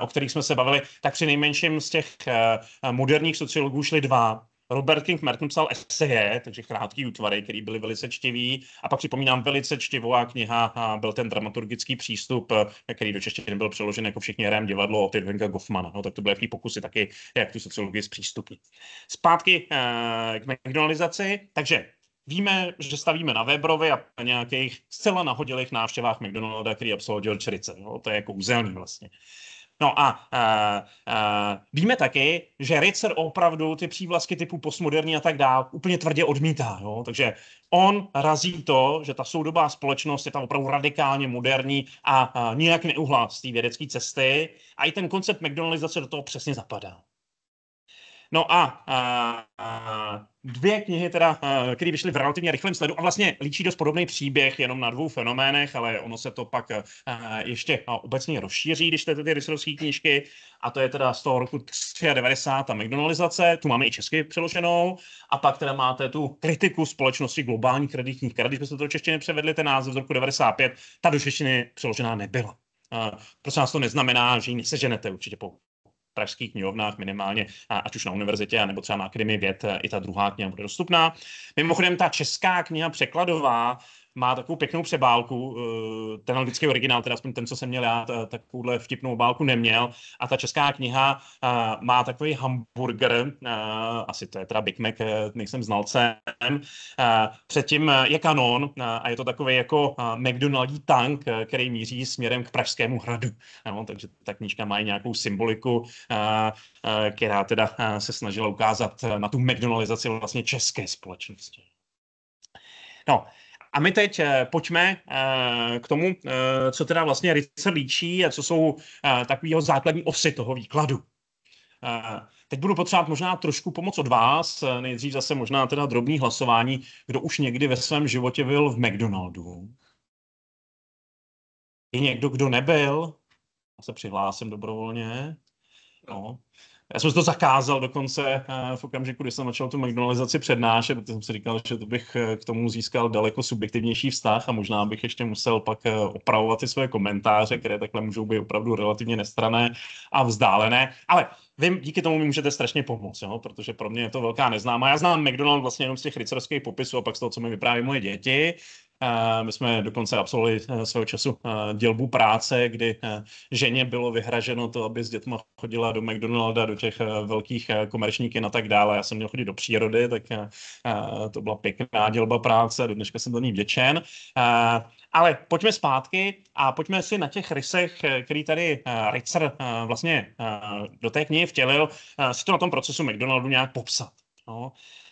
o kterých jsme se bavili, tak při nejmenším z těch eh, moderních sociologů šli dva. Robert King Merton psal eseje, takže krátký útvary, které byly velice čtivý. A pak připomínám, velice čtivá kniha a byl ten dramaturgický přístup, eh, který do češtiny byl přeložen jako všichni hrajeme divadlo od Irvinga Goffmana. No, tak to byly pokusy taky, jak tu sociologii zpřístupnit. Zpátky eh, k McDonaldizaci. Takže Víme, že stavíme na Webrovi a na nějakých zcela nahodilých návštěvách McDonalda, který absolvoval Čerice. No, to je jako úzelný vlastně. Uh, No a uh, uh, víme taky, že Ritzer opravdu ty přívlastky typu postmoderní a tak dále úplně tvrdě odmítá. Jo? Takže on razí to, že ta soudobá společnost je tam opravdu radikálně moderní a uh, nijak neuhlá z té vědecké cesty. A i ten koncept McDonaldizace do toho přesně zapadá. No a, a, a dvě knihy, teda, které vyšly v relativně rychlém sledu a vlastně líčí dost podobný příběh jenom na dvou fenoménech, ale ono se to pak ještě obecně rozšíří, když jste ty rysrovské knížky a to je teda z toho roku 93 ta McDonaldizace, tu máme i česky přeloženou a pak teda máte tu kritiku společnosti globální kreditních kredit, když byste to do češtiny převedli, ten název z roku 95, ta do češtiny přeložená nebyla. Uh, prosím vás, to neznamená, že ji neseženete určitě po pražských knihovnách minimálně, ať už na univerzitě, nebo třeba na Akademii věd, e, i ta druhá kniha bude dostupná. Mimochodem, ta česká kniha překladová má takovou pěknou přebálku, eh, ten anglický originál, teda aspoň ten, co jsem měl já, takovouhle vtipnou obálku neměl a ta česká kniha eh, má takový hamburger, eh, asi to je teda Big Mac, nejsem znalcem, předtím je kanon a je to takový jako McDonaldí tank, který míří směrem k Pražskému hradu, no, takže ta knížka má i nějakou symboliku, která teda se snažila ukázat na tu McDonaldizaci vlastně české společnosti. No, a my teď eh, pojďme eh, k tomu, eh, co teda vlastně Rice líčí a co jsou takový základní osy toho výkladu. Teď budu potřebovat možná trošku pomoc od vás, nejdřív zase možná teda drobný hlasování, kdo už někdy ve svém životě byl v McDonaldu. Je někdo, kdo nebyl? Já se přihlásím dobrovolně. No. Já jsem to zakázal dokonce eh, v okamžiku, kdy jsem začal tu McDonaldizaci přednášet, protože jsem si říkal, že to bych eh, k tomu získal daleko subjektivnější vztah a možná bych ještě musel pak eh, opravovat ty své komentáře, které takhle můžou být opravdu relativně nestrané a vzdálené. Ale vy díky tomu mi můžete strašně pomoct, jo? protože pro mě je to velká neznámá. Já znám McDonald vlastně jenom z těch rycerských popisů a pak z toho, co mi vypráví moje děti. Eh, my jsme dokonce absolvovali eh, svého času eh, dělbu práce, kdy ženě bylo vyhraženo to, aby s dětma chodila do McDonalda, do těch velkých komerčníků a tak dále. Já jsem měl chodit do přírody, tak to byla pěkná dělba práce, do dneška jsem do ní vděčen. Ale pojďme zpátky a pojďme si na těch rysech, který tady Ritzer vlastně do té knihy vtělil, si to na tom procesu McDonaldu nějak popsat. No.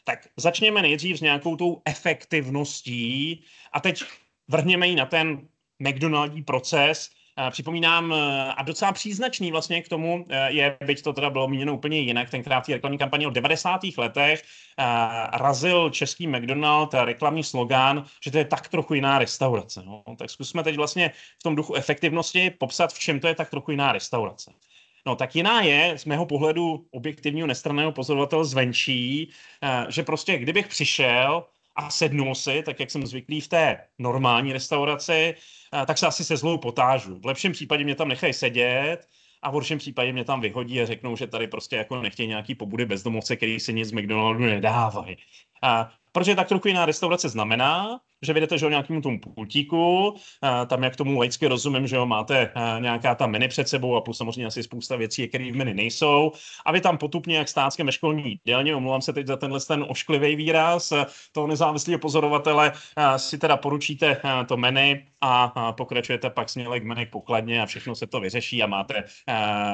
Tak začněme nejdřív s nějakou tou efektivností a teď vrhněme ji na ten McDonaldí proces. Eh, připomínám, eh, a docela příznačný vlastně k tomu eh, je, byť to teda bylo míněno úplně jinak, tenkrát v reklamní kampaně o 90. letech razil český McDonald reklamní slogán, že to je tak trochu jiná restaurace. No. Tak zkusme teď vlastně v tom duchu efektivnosti popsat, v čem to je tak trochu jiná restaurace. No tak jiná je z mého pohledu objektivního nestraného pozorovatele zvenčí, eh, že prostě kdybych přišel a sednul si, tak jak jsem zvyklý v té normální restauraci, eh, tak se asi se zlou potážu. V lepším případě mě tam nechají sedět, a v horším případě mě tam vyhodí a řeknou, že tady prostě jako nechtějí nějaký pobudy bezdomovce, který se nic McDonaldu nedávají. A Protože tak trochu jiná restaurace znamená, že vyjdete že o nějakému tomu pultíku, eh, tam jak tomu laicky rozumím, že jo, máte eh, nějaká ta menu před sebou a plus samozřejmě asi spousta věcí, které v menu nejsou. A vy tam potupně, jak stáckem ve školní jídelně, omlouvám se teď za tenhle ten ošklivý výraz, eh, toho nezávislého pozorovatele si teda poručíte to menu a pokračujete pak směle k menu pokladně a všechno se to vyřeší a máte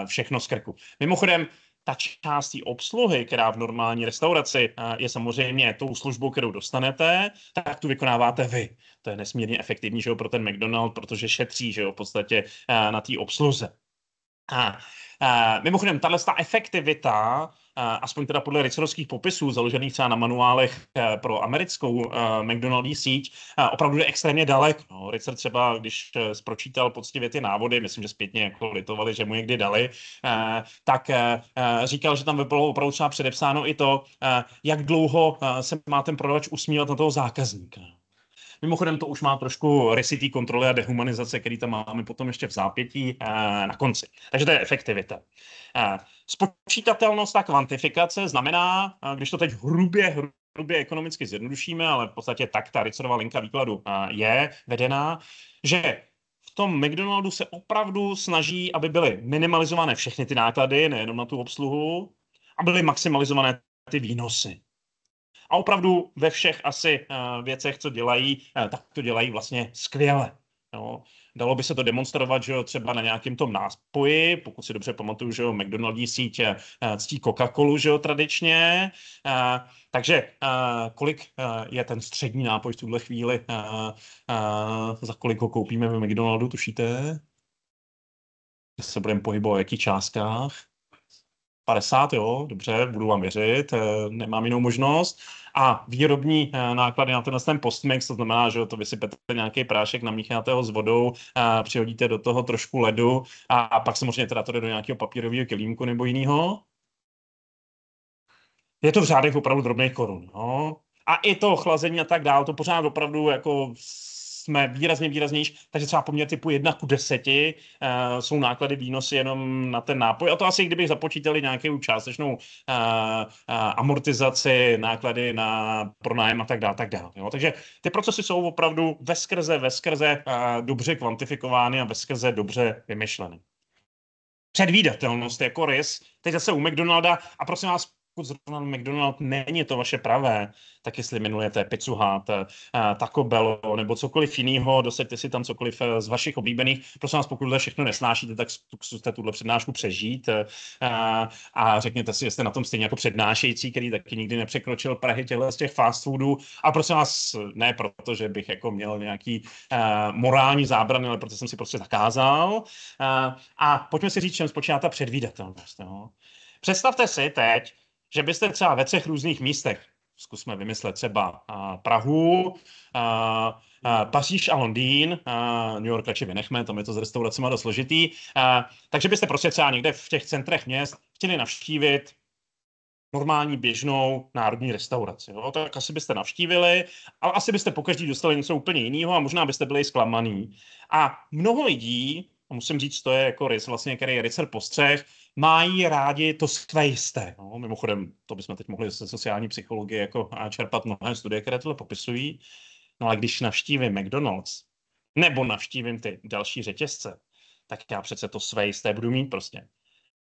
všechno z krku. Mimochodem, ta část té obsluhy, která v normální restauraci eh, je samozřejmě tou službou, kterou dostanete, tak tu vykonáváte vy. To je nesmírně efektivní že jo, pro ten McDonald, protože šetří že jo, v podstatě eh, na té obsluze. A, a mimochodem, tahle ta efektivita, a, aspoň teda podle ricerovských popisů, založených třeba na manuálech a, e, pro americkou a, e, McDonald's síť, a, e, opravdu je extrémně dalek. No. Ricer třeba, když spročítal poctivě ty návody, myslím, že zpětně jako litovali, že mu je kdy dali, a, tak a, říkal, že tam bylo opravdu třeba předepsáno i to, a, jak dlouho a, se má ten prodavač usmívat na toho zákazníka. Mimochodem to už má trošku rysy kontroly a dehumanizace, který tam máme potom ještě v zápětí eh, na konci. Takže to je efektivita. Eh, spočítatelnost a kvantifikace znamená, eh, když to teď hrubě, hrubě ekonomicky zjednodušíme, ale v podstatě tak ta Richardova linka výkladu je vedená, že v tom McDonaldu se opravdu snaží, aby byly minimalizované všechny ty náklady, nejenom na tu obsluhu, a byly maximalizované ty výnosy a opravdu ve všech asi eh, věcech, co dělají, eh, tak to dělají vlastně skvěle. No, Dalo by se to demonstrovat, že jo, třeba na nějakém tom náspoji, pokud si dobře pamatuju, že jo, McDonaldní síť eh, ctí Coca-Colu, že jo, tradičně. A, takže a, kolik je ten střední nápoj v tuhle chvíli? A, a, za kolik ho koupíme ve McDonaldu, tušíte? Se budeme pohybovat o jakých částkách? 50, jo, dobře, budu vám věřit, eh, nemám jinou možnost. A výrobní eh, náklady na tenhle ten postmix, to znamená, že to vysypete nějaký prášek, namícháte ho s vodou, eh, přihodíte do toho trošku ledu a, a pak samozřejmě teda to jde do nějakého papírového kelímku nebo jiného. Je to v řádech opravdu drobných korun. No. A i to chlazení a tak dál, to pořád opravdu jako jsme výrazně výraznější, takže třeba poměr typu 1 ku 10 uh, eh, jsou náklady výnosy jenom na ten nápoj. A to asi, kdybych započítali nějakou částečnou uh, uh, amortizaci, náklady na pronájem a tak dále. Tak dále jo. Takže ty procesy jsou opravdu veskrze, veskrze uh, dobře kvantifikovány a veskrze dobře vymyšleny předvídatelnost jako rys. Teď zase u McDonalda a prosím vás, pokud zrovna McDonald není to vaše pravé, tak jestli minulujete Pizzu Hut, eh, Taco Bell nebo cokoliv jiného, dosaďte si tam cokoliv eh, z vašich oblíbených. Prosím vás, pokud to všechno nesnášíte, tak zkuste tuhle přednášku přežít a, eh, a řekněte si, jestli na tom stejně jako přednášející, který taky nikdy nepřekročil Prahy těle z těch fast foodů. A prosím vás, ne proto, že bych jako měl nějaký morální zábrany, ale proto jsem si prostě zakázal. Uh, a pojďme si říct, čem spočívá ta předvídatelnost. Jo? Představte si teď, že byste třeba ve třech různých místech, zkusme vymyslet třeba Prahu, Paříž a Londýn, New York radši vynechme, tam je to s restauracemi dost složitý, takže byste prostě třeba někde v těch centrech měst chtěli navštívit normální běžnou národní restauraci. Jo? Tak asi byste navštívili, ale asi byste po každý dostali něco úplně jiného a možná byste byli zklamaný. A mnoho lidí, a musím říct, to je jako rys, vlastně, který je rycer postřeh, mají rádi to své jisté. No, mimochodem, to bychom teď mohli ze sociální psychologie jako čerpat mnohé studie, které tohle popisují. No ale když navštívím McDonald's, nebo navštívím ty další řetězce, tak já přece to své jisté budu mít prostě.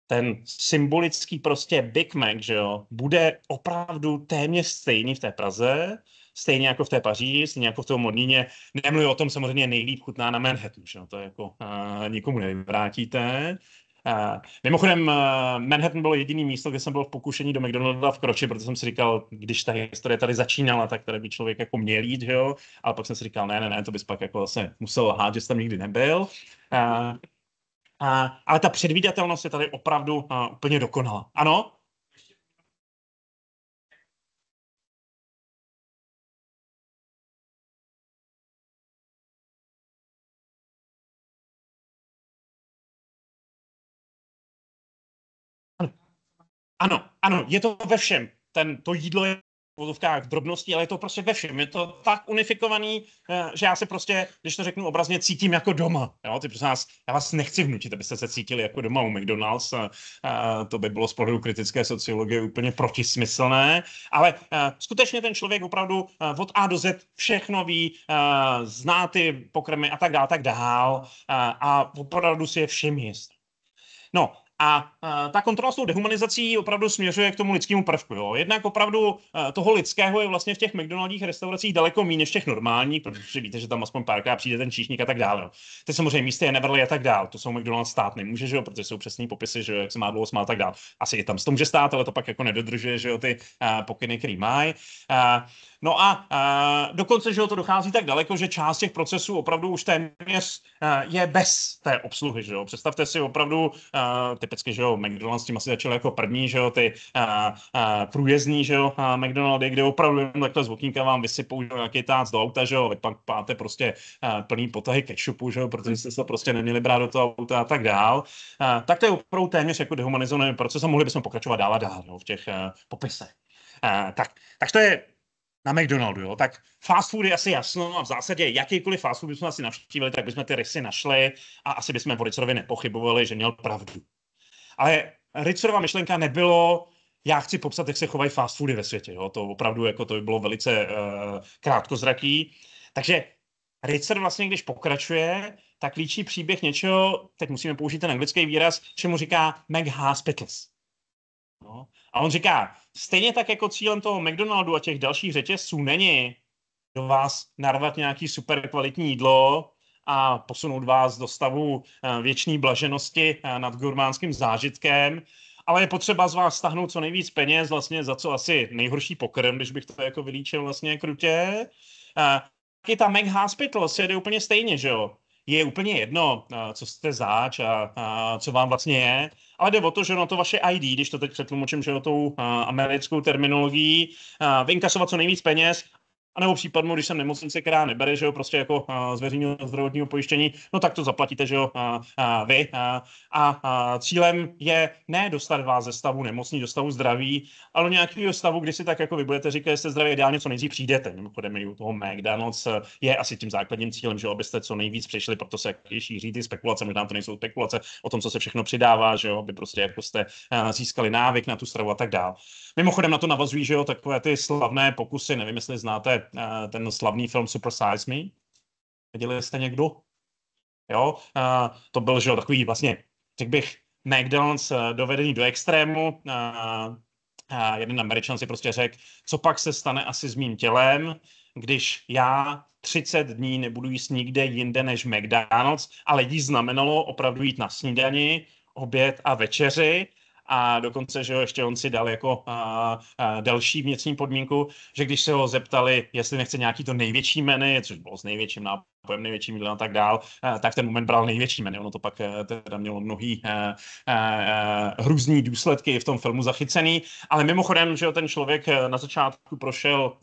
Ten symbolický prostě Big Mac, že jo, bude opravdu téměř stejný v té Praze, stejně jako v té Paříži, stejně jako v tom Londýně. Nemluvím o tom samozřejmě nejlíp chutná na Manhattanu, že? to je jako a, nikomu nevrátíte, Uh, mimochodem, uh, Manhattan bylo jediný místo, kde jsem byl v pokušení do McDonalda v kroči, protože jsem si říkal, když ta historie tady začínala, tak tady by člověk jako měl jít, jo? Ale pak jsem si říkal, ne, ne, ne, to bys pak jako zase musel lhát, že jsi tam nikdy nebyl. Uh, a, ale ta předvídatelnost je tady opravdu a, eh, úplně dokonalá. Ano, Ano, ano, je to ve všem. Ten, to jídlo je v drobností, ale je to prostě ve všem. Je to tak unifikovaný, eh, že já se prostě, když to řeknu obrazně, cítím jako doma. Jo? Ty prostě nás, já vás nechci vnutit, abyste se cítili jako doma u McDonald's. A, eh, a, eh, to by bylo z pohledu kritické sociologie úplně protismyslné. Ale a, skutečně ten člověk opravdu a, od A do Z všechno ví, a, zná ty pokrmy a tak dále, tak dál. A, a opravdu si je všem jist. No a e, ta kontrola s tou dehumanizací opravdu směřuje k tomu lidskému prvku. Jo. Jednak opravdu e, toho lidského je vlastně v těch McDonald's restauracích daleko méně než těch normálních, protože víte, že tam aspoň párkrát přijde ten číšník a tak dále. No. Ty samozřejmě místy je Neverly a tak dál. To jsou McDonald's stát nemůže, že jo, protože jsou přesné popisy, že jo, jak se má dlouho smát a tak dál. Asi i tam s tom, že stát, ale to pak jako nedodržuje, že jo, ty e, pokyny, který mají. No a uh, dokonce, že to dochází tak daleko, že část těch procesů opravdu už téměř uh, je bez té obsluhy, že jo. Představte si opravdu, uh, typicky, že jo, McDonald's tím asi začal jako první, že jo, ty uh, uh, průjezdní, že jo, uh, McDonald's, kde opravdu jen takhle z okýnka vám vysypou že jo, nějaký tác do auta, že jo, vy pak prostě uh, plný potahy ketchupu, že jo, protože jste se prostě neměli brát do toho auta a tak dál. Uh, tak to je opravdu téměř jako dehumanizovaný proces a mohli bychom pokračovat dál a dál jo, v těch uh, popisech. Uh, tak, tak to je na McDonaldu, jo? tak fast food je asi jasno, no a v zásadě jakýkoliv fast food bychom asi navštívili, tak bychom ty rysy našli a asi bychom Ricerovi nepochybovali, že měl pravdu. Ale Ricerova myšlenka nebylo, já chci popsat, jak se chovají fast foody ve světě. Jo? To opravdu jako to by bylo velice uh, krátkozraký. Takže Ritzer vlastně, když pokračuje, tak líčí příběh něčeho, teď musíme použít ten anglický výraz, čemu říká McHospitals. Hospitals. No. A on říká, stejně tak jako cílem toho McDonaldu a těch dalších řetězců není do vás narvat nějaký super kvalitní jídlo a posunout vás do stavu eh, věčné blaženosti eh, nad gurmánským zážitkem, ale je potřeba z vás stahnout co nejvíc peněz, vlastně za co asi nejhorší pokrm, když bych to jako vylíčil vlastně krutě. Eh, taky ta Mac Hospital se jede úplně stejně, že jo? je úplně jedno, eh, co jste záč a, a co vám vlastně je, ale jde o to, že na to vaše ID, když to teď přetlumočím, že o tou eh, americkou terminologií, eh, vynkasovat co nejvíc peněz a nebo případnou, když jsem nemocnice, která nebere, že jo, prostě jako z veřejného zdravotního pojištění, no tak to zaplatíte, že jo, a, a vy. A, a, cílem je ne dostat vás ze stavu nemocní do stavu zdraví, ale do nějakého stavu, kdy si tak jako vy budete říkat, že jste zdraví, ideálně co nejdřív přijdete. Mimochodem, i u toho McDonald's eh, je asi tím základním cílem, že abyste co nejvíc přišli, proto se šíří ty spekulace, možná to nejsou spekulace o tom, co se všechno přidává, že jo, aby prostě jako jste eh, získali návyk na tu stravu a tak dál. Mimochodem na to navazují, že jo, takové ty slavné pokusy, nevím, jestli znáte Eh, ten slavný film Super Size Me. Viděli jste někdo? Jo, eh, to byl, že jo, takový vlastně, řekl bych, McDonald's eh, dovedený do extrému. Jeden američan si prostě řekl, co pak se stane asi s mým tělem, když já 30 dní nebudu jíst nikde jinde než McDonald's, ale jí znamenalo opravdu jít na snídani, oběd a večeři a dokonce, že jo, ještě on si dal jako a, a další vnitřní podmínku, že když se ho zeptali, jestli nechce nějaký to největší jmény, což bylo s největším nápadem, pojem největší mídlo a tak dál, eh, tak ten moment bral největší jméno. Ono to pak eh, teda mělo mnohý eh, hrůzný důsledky v tom filmu zachycený, ale mimochodem, že ten člověk na začátku prošel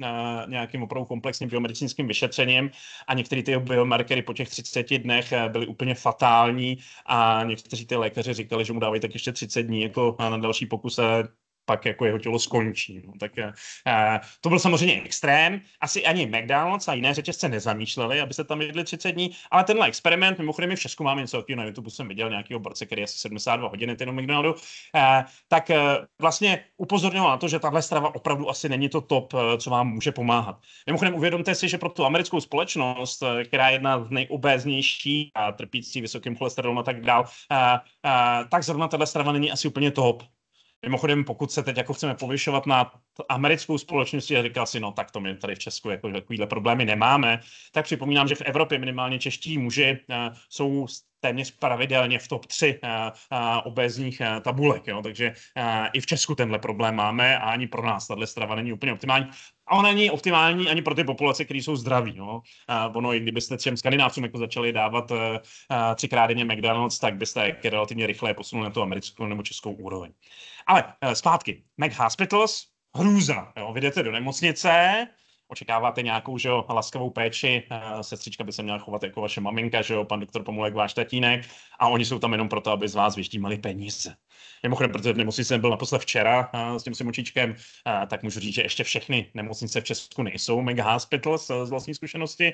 nějakým opravdu komplexním biomedicínským vyšetřením a některé ty biomarkery po těch 30 dnech byly úplně fatální a někteří ty lékaři říkali, že mu dávají tak ještě 30 dní jako na další pokus pak jako jeho tělo skončí. No, tak uh, to byl samozřejmě extrém. Asi ani McDonald's a jiné řetězce nezamýšleli, aby se tam jedli 30 dní, ale tenhle experiment, mimochodem i v Česku máme něco na YouTube jsem viděl nějakého borce, který asi 72 hodiny ten McDonaldu, uh, tak uh, vlastně upozorňoval na to, že tahle strava opravdu asi není to top, co vám může pomáhat. Mimochodem uvědomte si, že pro tu americkou společnost, která je jedna z nejobéznější a trpící vysokým cholesterolem a tak dál, tak zrovna tahle strava není asi úplně top. Mimochodem, pokud se teď jako chceme povyšovat na americkou společnost a říká si, no tak to my tady v Česku jako takovýhle problémy nemáme, tak připomínám, že v Evropě minimálně čeští muži uh, jsou téměř pravidelně v top 3 eh, eh, obezních eh, tabulek. Jo? Takže i v Česku tenhle problém máme a ani pro nás tahle strava není úplně optimální. A ona není optimální ani pro ty populace, které jsou zdraví. No. ono, i kdybyste třem skandinávcům jako začali dávat třikrát denně McDonald's, tak byste relativně rychle posunuli na tu americkou nebo českou úroveň. Ale zpátky. Mac Hospitals, hrůza. Jo. do nemocnice, očekáváte nějakou že jo, laskavou péči, eh, sestřička by se měla chovat jako vaše maminka, že jo, pan doktor Pomulek, váš tatínek, a oni jsou tam jenom proto, aby z vás vyštímali peníze. Mimochodem, protože v nemocnici jsem byl naposled včera eh, s tím svým očičkem, eh, tak můžu říct, že ještě všechny nemocnice v Česku nejsou mega hospitals z vlastní zkušenosti,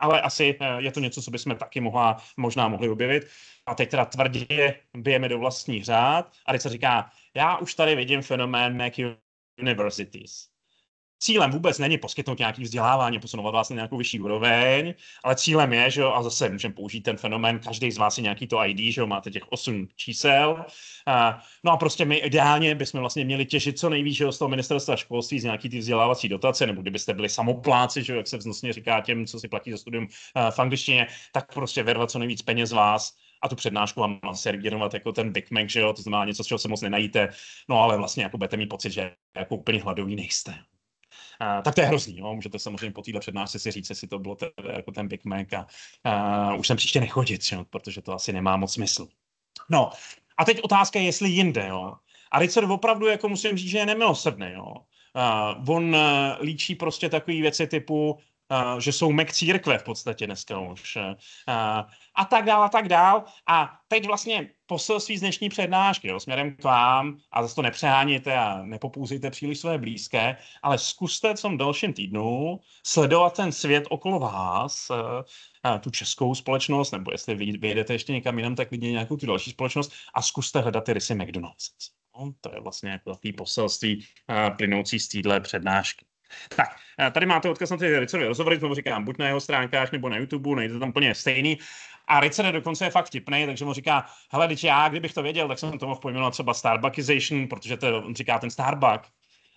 ale asi je to něco, co bychom taky mohla, možná mohli objevit. A teď teda tvrdě bijeme do vlastní řád a teď se říká, já už tady vidím fenomén Mac Universities cílem vůbec není poskytnout nějaký vzdělávání, posunovat vás na nějakou vyšší úroveň, ale cílem je, že jo, a zase můžeme použít ten fenomen každý z vás je nějaký to ID, že jo, máte těch 8 čísel. A, no a prostě my ideálně bychom vlastně měli těžit co nejvíce, z toho ministerstva školství z nějaký ty vzdělávací dotace, nebo kdybyste byli samopláci, že jo, jak se vznosně říká těm, co si platí za studium eh, v angličtině, tak prostě vervat co nejvíc peněz vás a tu přednášku vám servírovat vlastně jako ten Big Mac, že jo, to znamená něco, z čeho se moc nenajíte, no ale vlastně jako budete mít pocit, že jako úplně hladový nejste. A, tak to je hrozný, jo? můžete samozřejmě po téhle přednášce si říct, jestli to bylo ten, jako ten Big Mac a, a už jsem příště nechodit, jo? protože to asi nemá moc smysl. No, a teď otázka je, jestli jinde, jo. A Richard opravdu, jako musím říct, že je nemilosrdný, jo. A on eh, líčí prostě takové věci typu, Eh, že jsou mek církve v podstatě dneska už. Eh. a tak dál, a tak dál. A teď vlastně poselství z dnešní přednášky, jo, směrem k vám, a zase to nepřeháníte a nepopouzejte příliš své blízké, ale zkuste v tom dalším týdnu sledovat ten svět okolo vás, eh, tu českou společnost, nebo jestli vyjdete ještě někam jinam, tak vidíte nějakou tu další společnost a zkuste hledat ty rysy McDonald's. No, to je vlastně jako takový poselství uh, plynoucí z téhle přednášky. Tak, e, tady máte odkaz na ty Ricerovy rozhovory, to říkám, buď na jeho stránkách nebo na YouTube, nejde tam úplně stejný. A Richard dokonce je fakt vtipný, takže mu říká, hele, když já, kdybych to věděl, tak jsem to mohl pojmenovat třeba Starbuckization, protože to, on říká ten Starbuck,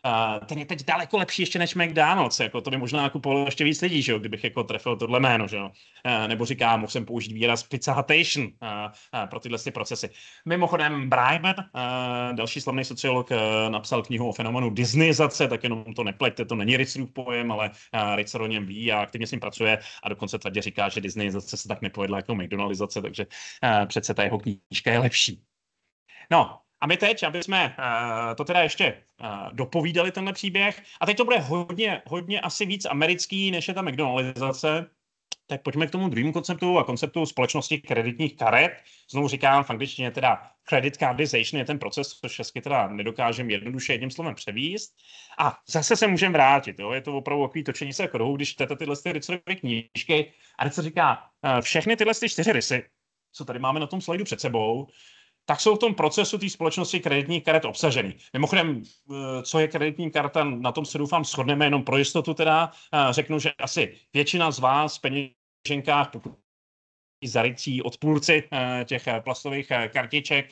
Uh, ten je teď daleko lepší ještě než McDonald's, jako to by možná kupovalo ještě víc lidí, že jo, kdybych jako trefil tohle jméno, že jo. Uh, nebo říká, musím použít výraz pizza hatation uh, uh, pro tyhle ty procesy. Mimochodem Bryman, uh, další slavný sociolog, uh, napsal knihu o fenomenu Disneyzace, tak jenom to nepleťte, to není Ritzerův pojem, ale uh, Ritzer o něm ví a aktivně s ním pracuje a dokonce tvrdě říká, že Disneyzace se tak nepovedla jako McDonaldizace, takže uh, přece ta jeho knížka je lepší. No, a my teď, aby jsme uh, to teda ještě uh, dopovídali, tenhle příběh, a teď to bude hodně, hodně asi víc americký, než je ta McDonaldizace, tak pojďme k tomu druhému konceptu a konceptu společnosti kreditních karet. Znovu říkám, v angličtině teda credit cardization je ten proces, což česky teda nedokážem jednoduše jedním slovem převíst. A zase se můžeme vrátit. Jo? Je to opravdu takový točení se kruhu, když čtete tyhle ty Ritzovy knížky a Ritz říká, eh, všechny tyhle ty čtyři rysy, co tady máme na tom slajdu před sebou, tak jsou v tom procesu té společnosti kreditních karet obsažený. Mimochodem, eh, co je kreditní karta, na tom se doufám shodneme jenom pro jistotu teda. Eh, řeknu, že asi většina z vás peněženkách, pokud zarycí odpůrci eh, těch eh, plastových eh, kartiček,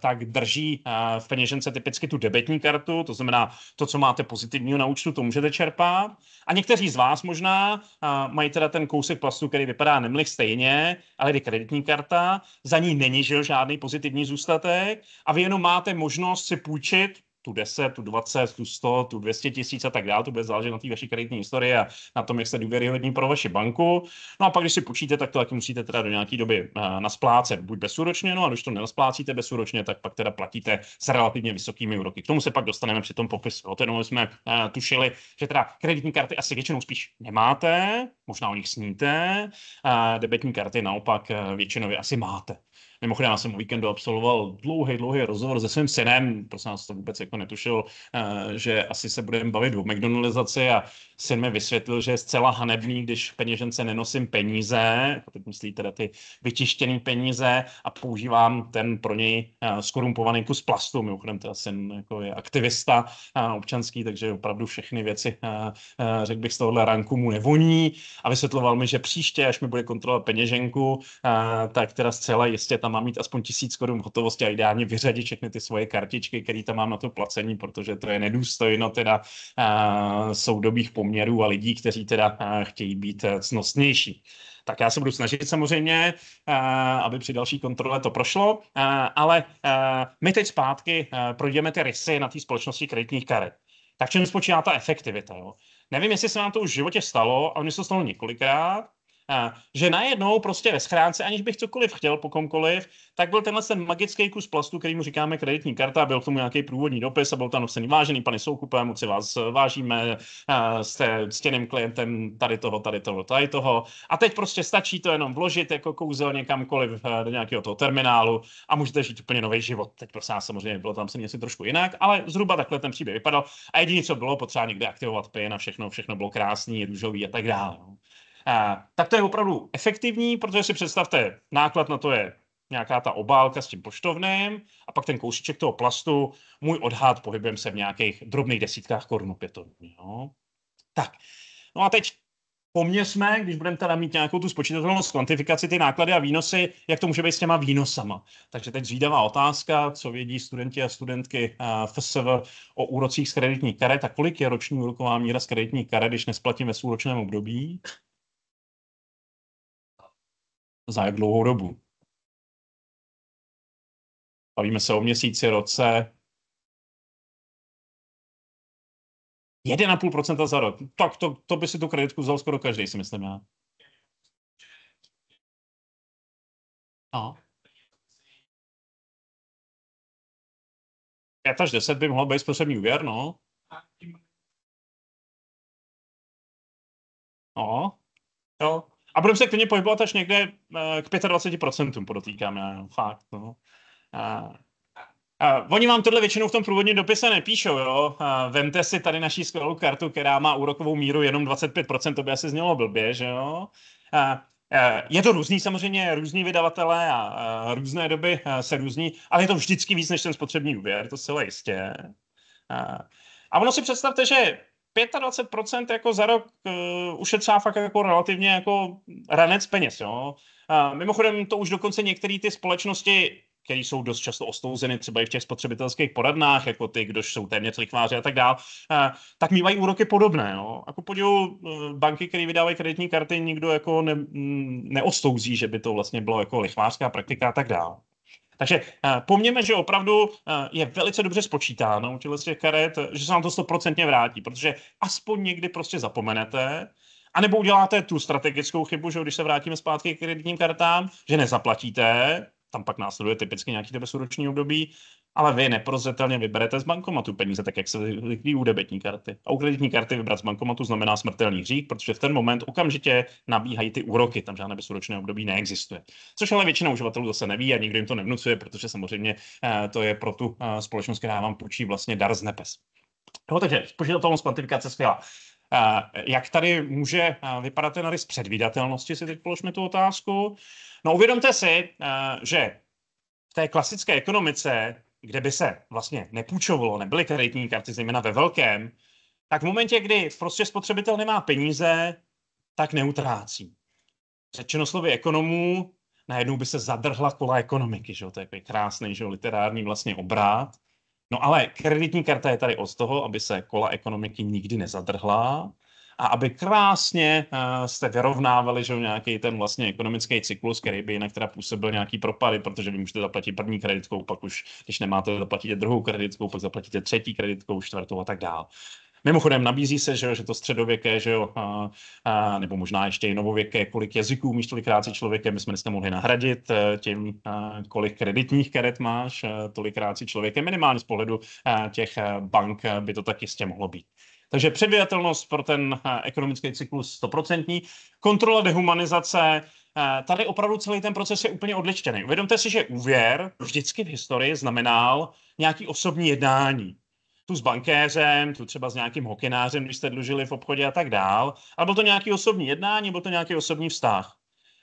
tak drží v peněžence typicky tu debetní kartu, to znamená to, co máte pozitivního na účtu, to můžete čerpat. A někteří z vás možná mají teda ten kousek plastu, který vypadá nemlich stejně, ale je kreditní karta, za ní není žádný pozitivní zůstatek a vy jenom máte možnost si půjčit tu 10, tu 20, tu 100, tu 200 tisíc a tak dále, to bude záležet na té vaší kreditní historii a na tom, jak jste důvěryhodní pro vaši banku. No a pak, když si půjčíte, tak to taky musíte teda do nějaké doby uh, nasplácet, buď bezúročně, no a když to nenasplácíte bezúročně, tak pak teda platíte s relativně vysokými úroky. K tomu se pak dostaneme při tom popisu. O jenom jsme uh, tušili, že teda kreditní karty asi většinou spíš nemáte, možná o nich sníte, uh, debetní karty naopak uh, většinově asi máte. Mimochodem, já jsem o víkendu absolvoval dlouhý, dlouhý rozhovor se svým synem, prostě nás to vůbec jako netušil, eh, že asi se budeme bavit o McDonaldizaci a syn mi vysvětlil, že je zcela hanebný, když v peněžence nenosím peníze, jako teď myslí teda ty vyčištěné peníze a používám ten pro něj eh, skorumpovaný kus plastu. Mimochodem, teda syn jako je aktivista eh, občanský, takže opravdu všechny věci, řekl bych, z tohohle ranku mu nevoní a vysvětloval mi, že příště, až mi bude kontrolovat peněženku, tak teda zcela jistě tam tam mám mít aspoň tisíc korun hotovosti a ideálně vyřadit všechny ty svoje kartičky, které tam mám na to placení, protože to je nedůstojno teda uh, soudobých poměrů a lidí, kteří teda uh, chtějí být cnostnější. Eh, tak já se budu snažit samozřejmě, aby při další kontrole to prošlo, ale my teď zpátky projdeme ty rysy na té společnosti kreditních karet. Tak čím spočívá ta efektivita? Jo? Nevím, jestli se nám to už v životě stalo, ale mně se stalo několikrát, že najednou prostě ve schránce, aniž bych cokoliv chtěl po komkoliv, tak byl tenhle ten magický kus plastu, který mu říkáme kreditní karta, byl k tomu nějaký průvodní dopis a byl tam nosený vážený pane soukupe, moc si vás eh, vážíme, jste eh, ctěným klientem tady toho, tady toho, tady toho. A teď prostě stačí to jenom vložit jako kouzel někamkoliv eh, do nějakého toho terminálu a můžete žít úplně nový život. Teď prostě samozřejmě bylo tam se něco trošku jinak, ale zhruba takhle ten příběh vypadal. A jediné, co bylo, potřeba někde aktivovat PIN a všechno, všechno bylo krásný, růžový a tak dále. No. A, tak to je opravdu efektivní, protože si představte, náklad na to je nějaká ta obálka s tím poštovným a pak ten kousíček toho plastu, můj odhad pohybem se v nějakých drobných desítkách korun pěton. Jo. Tak, no a teď poměřme, když budeme teda mít nějakou tu spočítatelnost, kvantifikaci, ty náklady a výnosy, jak to může být s těma výnosama. Takže teď zvídavá otázka, co vědí studenti a studentky FSV o úrocích z kreditních karet a kolik je roční úroková míra z kreditních karet, když nesplatím ve svůročném období za jak dlouhou dobu. Bavíme se o měsíci, roce, 1,5% za rok. Tak to, to by si tu kreditku vzal skoro každý, si myslím já. No. 5 až 10 by mohlo být spotřební úvěr, no. No. Jo. A budeme se klidně pohybovat až někde eh, k 25%, podotýkám, já, fakt, no. A, a oni vám tohle většinou v tom průvodním dopise nepíšou, jo. A vemte si tady naší skvělou kartu, která má úrokovou míru jenom 25%, to by asi znělo blbě, že jo. A, je to různý samozřejmě, různý vydavatelé a různé doby se různí, ale je to vždycky víc než ten spotřební úvěr, to zcela jistě. A ono si představte, že 25% jako za rok uh, eh, ušetřá fakt jako relativně jako ranec peněz, jo. A mimochodem to už dokonce některé ty společnosti které jsou dost často ostouzeny třeba i v těch spotřebitelských poradnách, jako ty, kdo jsou téměř lichváři a tak dál, eh, tak mývají úroky podobné. No. Jako podíl eh, banky, které vydávají kreditní karty, nikdo jako ne, mm, neostouzí, že by to vlastně bylo jako lichvářská praktika a tak dál. Takže eh, poměme, že opravdu eh, je velice dobře spočítáno u těch karet, že se nám to stoprocentně vrátí, protože aspoň někdy prostě zapomenete, a nebo uděláte tu strategickou chybu, že když se vrátíme zpátky k kreditním kartám, že nezaplatíte, tam pak následuje typicky nějaký debesuroční období, ale vy neprozřetelně vyberete z bankomatu peníze, tak jak se likvidují u debetní karty. A u kreditní karty vybrat z bankomatu znamená smrtelný hřích, protože v ten moment okamžitě nabíhají ty úroky, tam žádné bezúročné období neexistuje. Což ale většina uživatelů zase neví a nikdo jim to nevnucuje, protože samozřejmě eh, to je pro tu eh, společnost, která vám půjčí vlastně dar z nepes. No, takže spočitatelnost kvantifikace skvělá. Eh, jak tady může vypadat ten rys předvídatelnosti, si teď položme tu otázku. No uvědomte si, že v té klasické ekonomice kde by se vlastně nepůjčovalo, nebyly kreditní karty, zejména ve velkém, tak v momentě, kdy prostě spotřebitel nemá peníze, tak neutrácí. Řečeno slovy ekonomů, najednou by se zadrhla kola ekonomiky, že jo? to je krásný že jo? literární vlastně obrát. No ale kreditní karta je tady od toho, aby se kola ekonomiky nikdy nezadrhla a aby krásně eh, jste vyrovnávali že nějaký ten vlastně ekonomický cyklus, který by jinak teda působil nějaký propady, protože vy můžete zaplatit první kreditkou, pak už, když nemáte, zaplatíte druhou kreditkou, pak zaplatíte třetí kreditkou, čtvrtou a tak dále. Mimochodem nabízí se, že, že to středověké, že jo, a, a, nebo možná ještě i novověké, kolik jazyků umíš tolik rád si člověkem, jsme dneska mohli nahradit e, tím, a, kolik kreditních karet máš, a, e, tolikrát si člověkem, minimálně z pohledu a, e, těch bank by to tak jistě mohlo být. Takže předvídatelnost pro ten ekonomický cyklus stoprocentní. Kontrola dehumanizace, tady opravdu celý ten proces je úplně odlištěný. Uvědomte si, že úvěr vždycky v historii znamenal nějaký osobní jednání tu s bankéřem, tu třeba s nějakým hokenářem, když jste dlužili v obchodě a tak dál. A byl to nějaký osobní jednání, nebo to nějaký osobní vztah.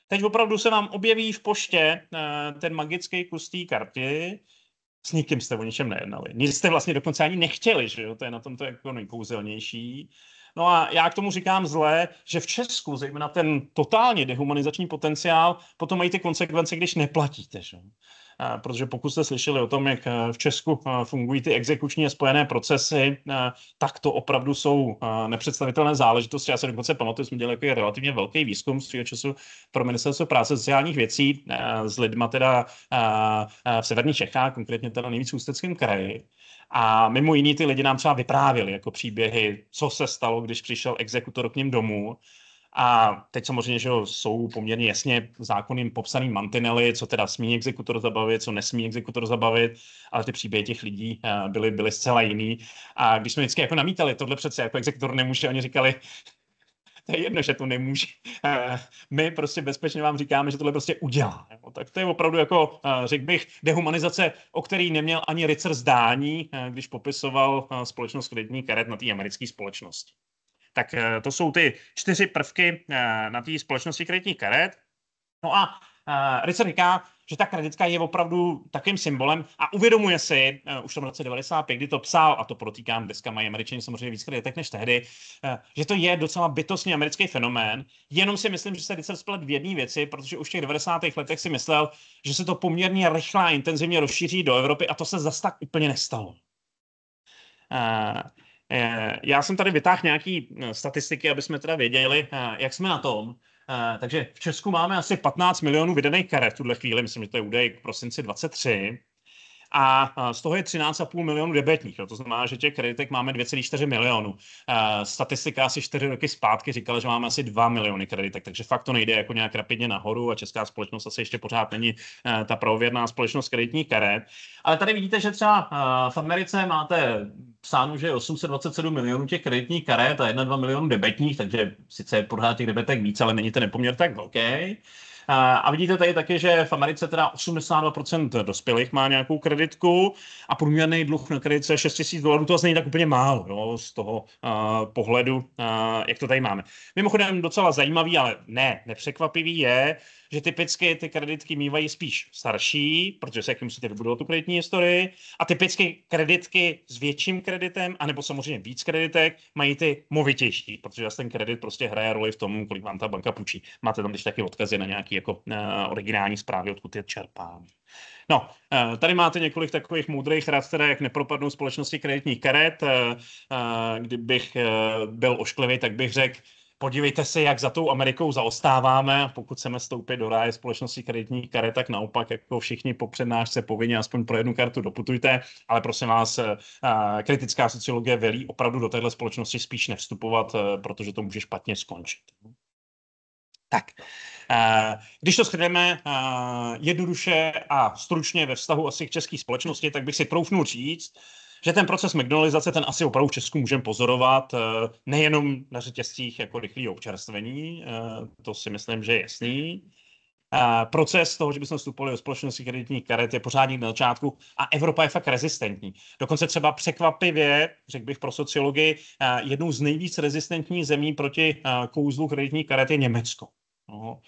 Teď opravdu se vám objeví v poště eh, ten magický kus té karty, s nikým jste o ničem nejednali. Nic jste vlastně dokonce ani nechtěli, že jo? To je na tom to jako nejkouzelnější. No a já k tomu říkám zle, že v Česku, zejména ten totálně dehumanizační potenciál, potom mají ty konsekvence, když neplatíte. Že? Eh, protože pokud jste slyšeli o tom, jak eh, v Česku eh, fungují ty exekuční a spojené procesy, tak to opravdu jsou nepředstavitelné záležitosti. Já se dokonce pamatuju, jsme dělali takový relativně velký výzkum z času pro ministerstvo práce a sociálních věcí s lidma teda v severních Čechách, konkrétně teda nejvíc v Ústeckém kraji. A mimo jiný ty lidi nám třeba vyprávěli jako příběhy, co se stalo, když přišel exekutor k ním domů a teď samozřejmě, že jsou poměrně jasně zákonným popsaným mantinely, co teda smí exekutor zabavit, co nesmí exekutor zabavit, ale ty příběhy těch lidí eh, byly, byly zcela jiný. A když jsme vždycky jako namítali, tohle přece jako exekutor nemůže, oni říkali, <laughs> to je jedno, že to nemůže. Eh, my prostě bezpečně vám říkáme, že tohle prostě udělá. No, tak to je opravdu jako, eh, řekl bych, dehumanizace, o který neměl ani Ricer zdání, když popisoval společnost lidní karet na té americké společnosti. Tak eh, to jsou ty čtyři prvky eh, na té společnosti kreditních karet. No a eh, Richard říká, že ta kreditka je opravdu takovým symbolem a uvědomuje si, už v tom roce 95, kdy to psal, a to protýkám, dneska mají američani samozřejmě víc kreditek než tehdy, že to je docela bytostný americký fenomén. Jenom si myslím, že se Richard splet v jedné věci, protože už v těch 90. letech si myslel, že se to poměrně rychle a intenzivně rozšíří do Evropy a to se zas tak úplně nestalo. Eh, já jsem tady vytáhl nějaký eh, statistiky, aby jsme teda věděli, eh, jak jsme na tom. Takže v Česku máme asi 15 milionů vydaných karet v tuhle chvíli, myslím, že to je údaj k prosinci 23 a z toho je 13,5 milionů debetních. To znamená, že těch kreditek máme 2,4 milionů. E, statistika asi 4 roky zpátky říkala, že máme asi 2 miliony kreditek, takže fakt to nejde jako nějak rapidně nahoru a česká společnost asi ještě pořád není e, ta pravověrná společnost kreditních karet. Ale tady vidíte, že třeba e, v Americe máte psáno, že je 827 milionů těch kreditních karet a 1,2 milionů debetních, takže sice je pořád těch debetek víc, ale není ten nepoměr tak velký. Okay. A vidíte tady taky, že v Americe teda 82% dospělých má nějakou kreditku a průměrný dluh na kreditce 6 000 dolarů, to vlastně není tak úplně málo jo, z toho uh, pohledu, uh, jak to tady máme. Mimochodem docela zajímavý, ale ne, nepřekvapivý je, že typicky ty kreditky mývají spíš starší, protože se jakým musíte vybudovat tu kreditní historii, a typicky kreditky s větším kreditem, anebo samozřejmě víc kreditek, mají ty movitější, protože ten kredit prostě hraje roli v tom, kolik vám ta banka půjčí. Máte tam když taky odkazy na nějaký jako eh, originální zprávy, odkud je čerpám. No, eh, tady máte několik takových moudrých rad, které jak nepropadnou společnosti kreditních karet. Eh, kdybych byl ošklivý, tak bych řekl, podívejte se, jak za tou Amerikou zaostáváme pokud chceme stoupit do ráje společnosti kreditních karet, tak naopak jako všichni po přednášce povinně aspoň pro jednu kartu doputujte, ale prosím vás, kritická sociologie velí opravdu do téhle společnosti spíš nevstupovat, protože to může špatně skončit. Tak, eh, když to shrneme eh, jednoduše a stručně ve vztahu asi k české společnosti, tak bych si troufnul říct, že ten proces McDonaldizace, ten asi opravdu v Česku můžeme pozorovat eh, nejenom na řetězcích jako rychlého občerstvení, to si myslím, že je jasný, Eh, proces toho, že bychom vstupovali do společnosti kreditních karet, je pořádný na začátku a Evropa je fakt rezistentní. Dokonce třeba překvapivě, řekl bych pro sociologii, eh, jednou z nejvíc rezistentních zemí proti eh, kouzlu kreditní karet je Německo. No,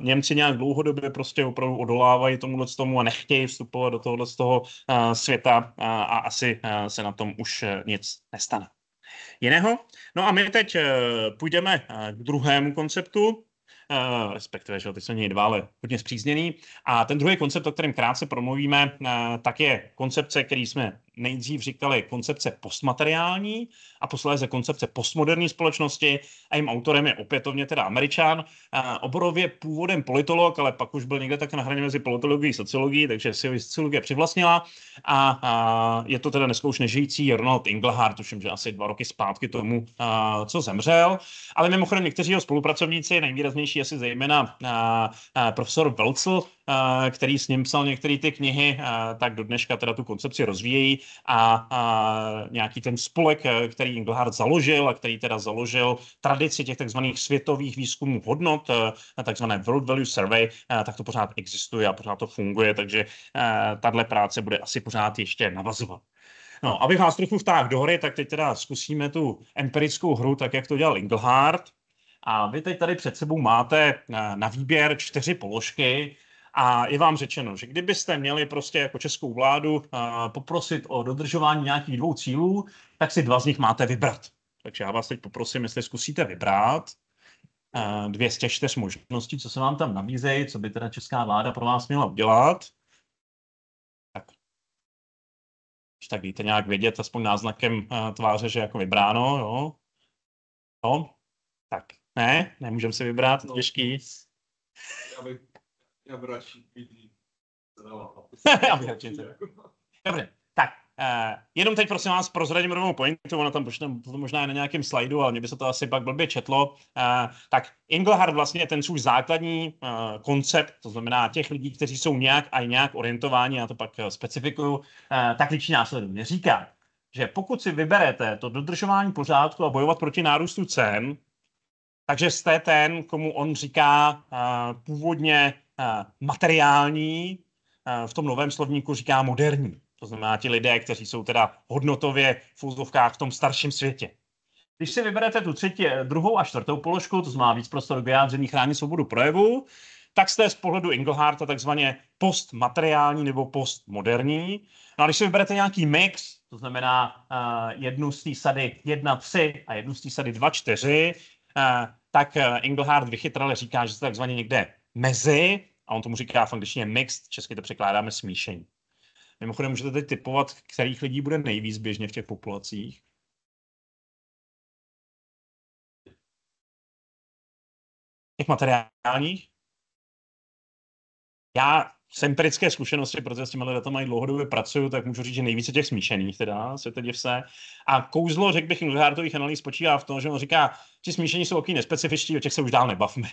Němci nějak dlouhodobě prostě opravdu odolávají tomuhle tomu a nechtějí vstupovat do tohohle z toho světa a, asi se na tom už nic nestane. Jiného? No a my teď půjdeme k druhému konceptu, Eh, respektive, že ty jsou něj dva, ale hodně zpřízněný. A ten druhý koncept, o kterém krátce promluvíme, eh, tak je koncepce, který jsme nejdřív říkali koncepce postmateriální a posléze koncepce postmoderní společnosti a jejím autorem je opětovně teda američan, oborově původem politolog, ale pak už byl někde tak na hraně mezi politologií a sociologií, takže si ho sociologie přivlastnila a, a je to teda dneska už nežijící Ronald Inglehart, tuším, že asi dva roky zpátky tomu, a, co zemřel, ale mimochodem někteří jeho spolupracovníci, nejvýraznější asi zejména a, a, profesor Velcl, který s ním psal některé ty knihy, tak do dneška teda tu koncepci rozvíjejí a, nějaký ten spolek, e, který Engelhardt založil a který teda založil tradici těch takzvaných světových výzkumů hodnot, e, takzvané World Value Survey, e, tak to pořád existuje a pořád to funguje, takže tahle práce bude asi pořád ještě navazovat. No, abych vás trochu vtáhl do hry, tak teď teda zkusíme tu empirickou hru, tak jak to dělal Engelhardt. A vy teď tady před sebou máte na výběr čtyři položky, a je vám řečeno, že kdybyste měli prostě jako českou vládu eh, poprosit o dodržování nějakých dvou cílů, tak si dva z nich máte vybrat. Takže já vás teď poprosím, jestli zkusíte vybrat eh, dvě z těch čtyř možností, co se vám tam nabízejí, co by teda česká vláda pro vás měla udělat. Tak. Když tak víte nějak vědět, aspoň náznakem eh, tváře, že jako vybráno, jo. No, tak ne, nemůžeme si vybrat, těžký. Já bych já <laughs> e Dobře, tak Uh, jenom teď prosím vás prozradím rovnou pointu, ona tam možná, to možná je na nějakém slajdu, ale mě by se to asi pak blbě četlo. Uh, tak Engelhard vlastně ten svůj základní uh, koncept, to znamená těch lidí, kteří jsou nějak a nějak orientováni, já to pak specifikuju, uh, tak liční následovně. Říká, že pokud si vyberete to dodržování pořádku a bojovat proti nárůstu cen, takže jste ten, komu on říká uh, původně Eh, materiální, eh, v tom novém slovníku říká moderní. To znamená ti lidé, kteří jsou teda hodnotově v úzovkách v tom starším světě. Když si vyberete tu třetí, eh, druhou a čtvrtou položku, to znamená víc prostor k vyjádření chrání svobodu projevu, tak jste z pohledu Ingelharta takzvaně postmateriální nebo postmoderní. No a když si vyberete nějaký mix, to znamená uh, jednu z té sady 1-3 a jednu z té sady 2-4, uh, tak Engelhardt vychytrale říká, že jste takzvaně někde mezi, a on tomu říká v angličtině mixed, česky to překládáme smíšení. Mimochodem můžete teď typovat, kterých lidí bude nejvíc běžně v těch populacích. Těch materiálních? Já z empirické zkušenosti, protože s těmihle datami dlouhodobě pracuju, tak můžu říct, že nejvíce těch smíšených teda, se tedy vse. A kouzlo, řekl bych, nukleártových analýz spočívá v tom, že on říká, ti smíšení jsou oký nespecifičtí, o těch se už dál nebavme.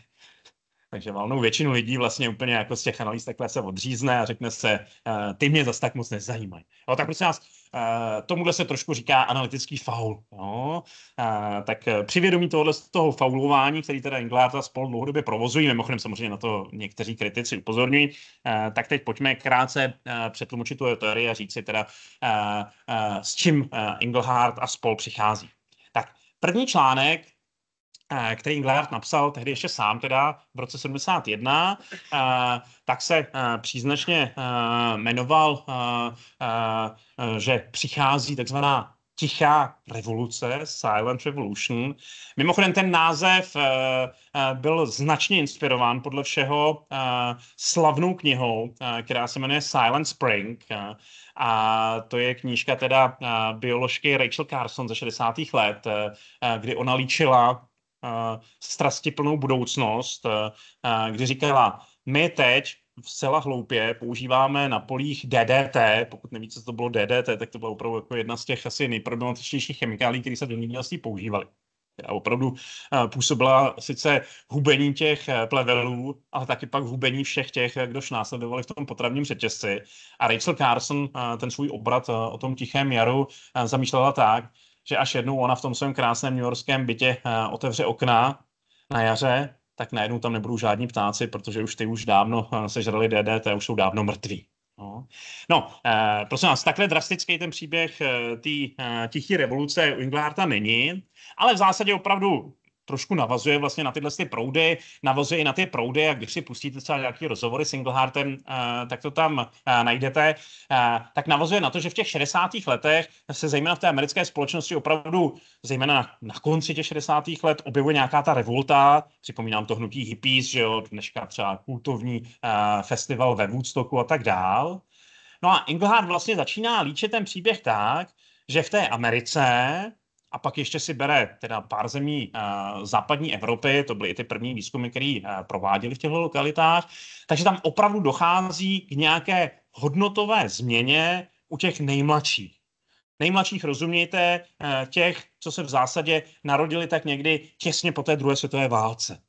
Takže valnou většinu lidí vlastně úplně jako z těch analýz takhle se odřízne a řekne se, uh, ty mě zase tak moc nezajímají. No tak prosím vás, uh, tomuhle se trošku říká analytický faul. No, uh, tak při vědomí tohohle z toho faulování, který teda Ingláta spolu dlouhodobě provozují, mimochodem samozřejmě na to někteří kritici upozorňují, uh, tak teď pojďme krátce uh, přetlumočit tu teorii a říct si teda, uh, uh, s čím uh, Inglehart a spol přichází. Tak první článek Eh, který Englehart napsal tehdy ještě sám teda v roce 71, eh, tak se eh, příznačně jmenoval, že přichází takzvaná tichá revoluce, Silent Revolution. Mimochodem ten název byl značně inspirován podle všeho slavnou knihou, která se jmenuje Silent Spring. A to je knížka teda bioložky Rachel Carson ze 60. let, kdy ona líčila Eh, strastiplnou budoucnost, eh, eh, kdy říkala, my teď vcela hloupě používáme na polích DDT, pokud nevíte, co to bylo DDT, tak to byla opravdu jako jedna z těch asi nejproblematičnějších chemikálí, které se do zemědělství používaly. A opravdu působila sice hubení těch plevelů, ale taky pak hubení všech těch, kdož následovali v tom potravním řetězci. A Rachel Carson ten svůj obrat o tom tichém jaru zamýšlela tak, že až jednou ona v tom svém krásném New Yorkském bytě eh, otevře okna na jaře, tak najednou tam nebudou žádní ptáci, protože už ty už dávno eh, sežrali DDT, už jsou dávno mrtví. No, no eh, prosím vás, takhle drastický ten příběh eh, té eh, tichý revoluce u Inglárta není, ale v zásadě opravdu trošku navazuje vlastně na tyhle ty proudy, navazuje i na ty proudy a když si pustíte třeba nějaký rozhovory s Singleheartem, eh, tak to tam eh, najdete, eh, tak navazuje na to, že v těch 60. letech se zejména v té americké společnosti opravdu, zejména na, konci těch 60. let, objevuje nějaká ta revolta, připomínám to hnutí hippies, že jo, dneška třeba kultovní festival ve Woodstocku a tak dál. No a Inglehart vlastně začíná líčit ten příběh tak, že v té Americe a pak ještě si bere teda pár zemí uh, západní Evropy, to byly i ty první výzkumy, které uh, prováděli v těchto lokalitách. Takže tam opravdu dochází k nějaké hodnotové změně u těch nejmladších. Nejmladších rozumějte uh, těch, co se v zásadě narodili tak někdy těsně po té druhé světové válce.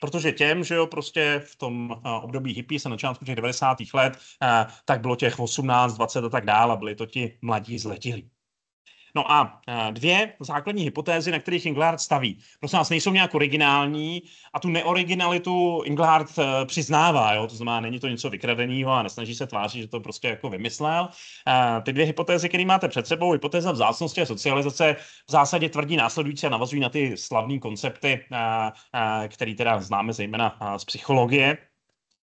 Protože těm, že jo, prostě v tom uh, období hippie se na začátku těch 90. let, uh, tak bylo těch 18, 20 a tak dále, byli to ti mladí zletilí. No a eh, dvě základní hypotézy, na kterých Inglehart staví. Prosím vás, nejsou nějak originální a tu neoriginalitu Inglehart přiznává, jo? to znamená, není to něco vykradeného a nesnaží se tvářit, že to prostě jako vymyslel. Eh, ty dvě hypotézy, které máte před sebou, hypotéza vzácnosti a socializace, v zásadě tvrdí následující a navazují na ty slavné koncepty, eh, které teda známe zejména z psychologie.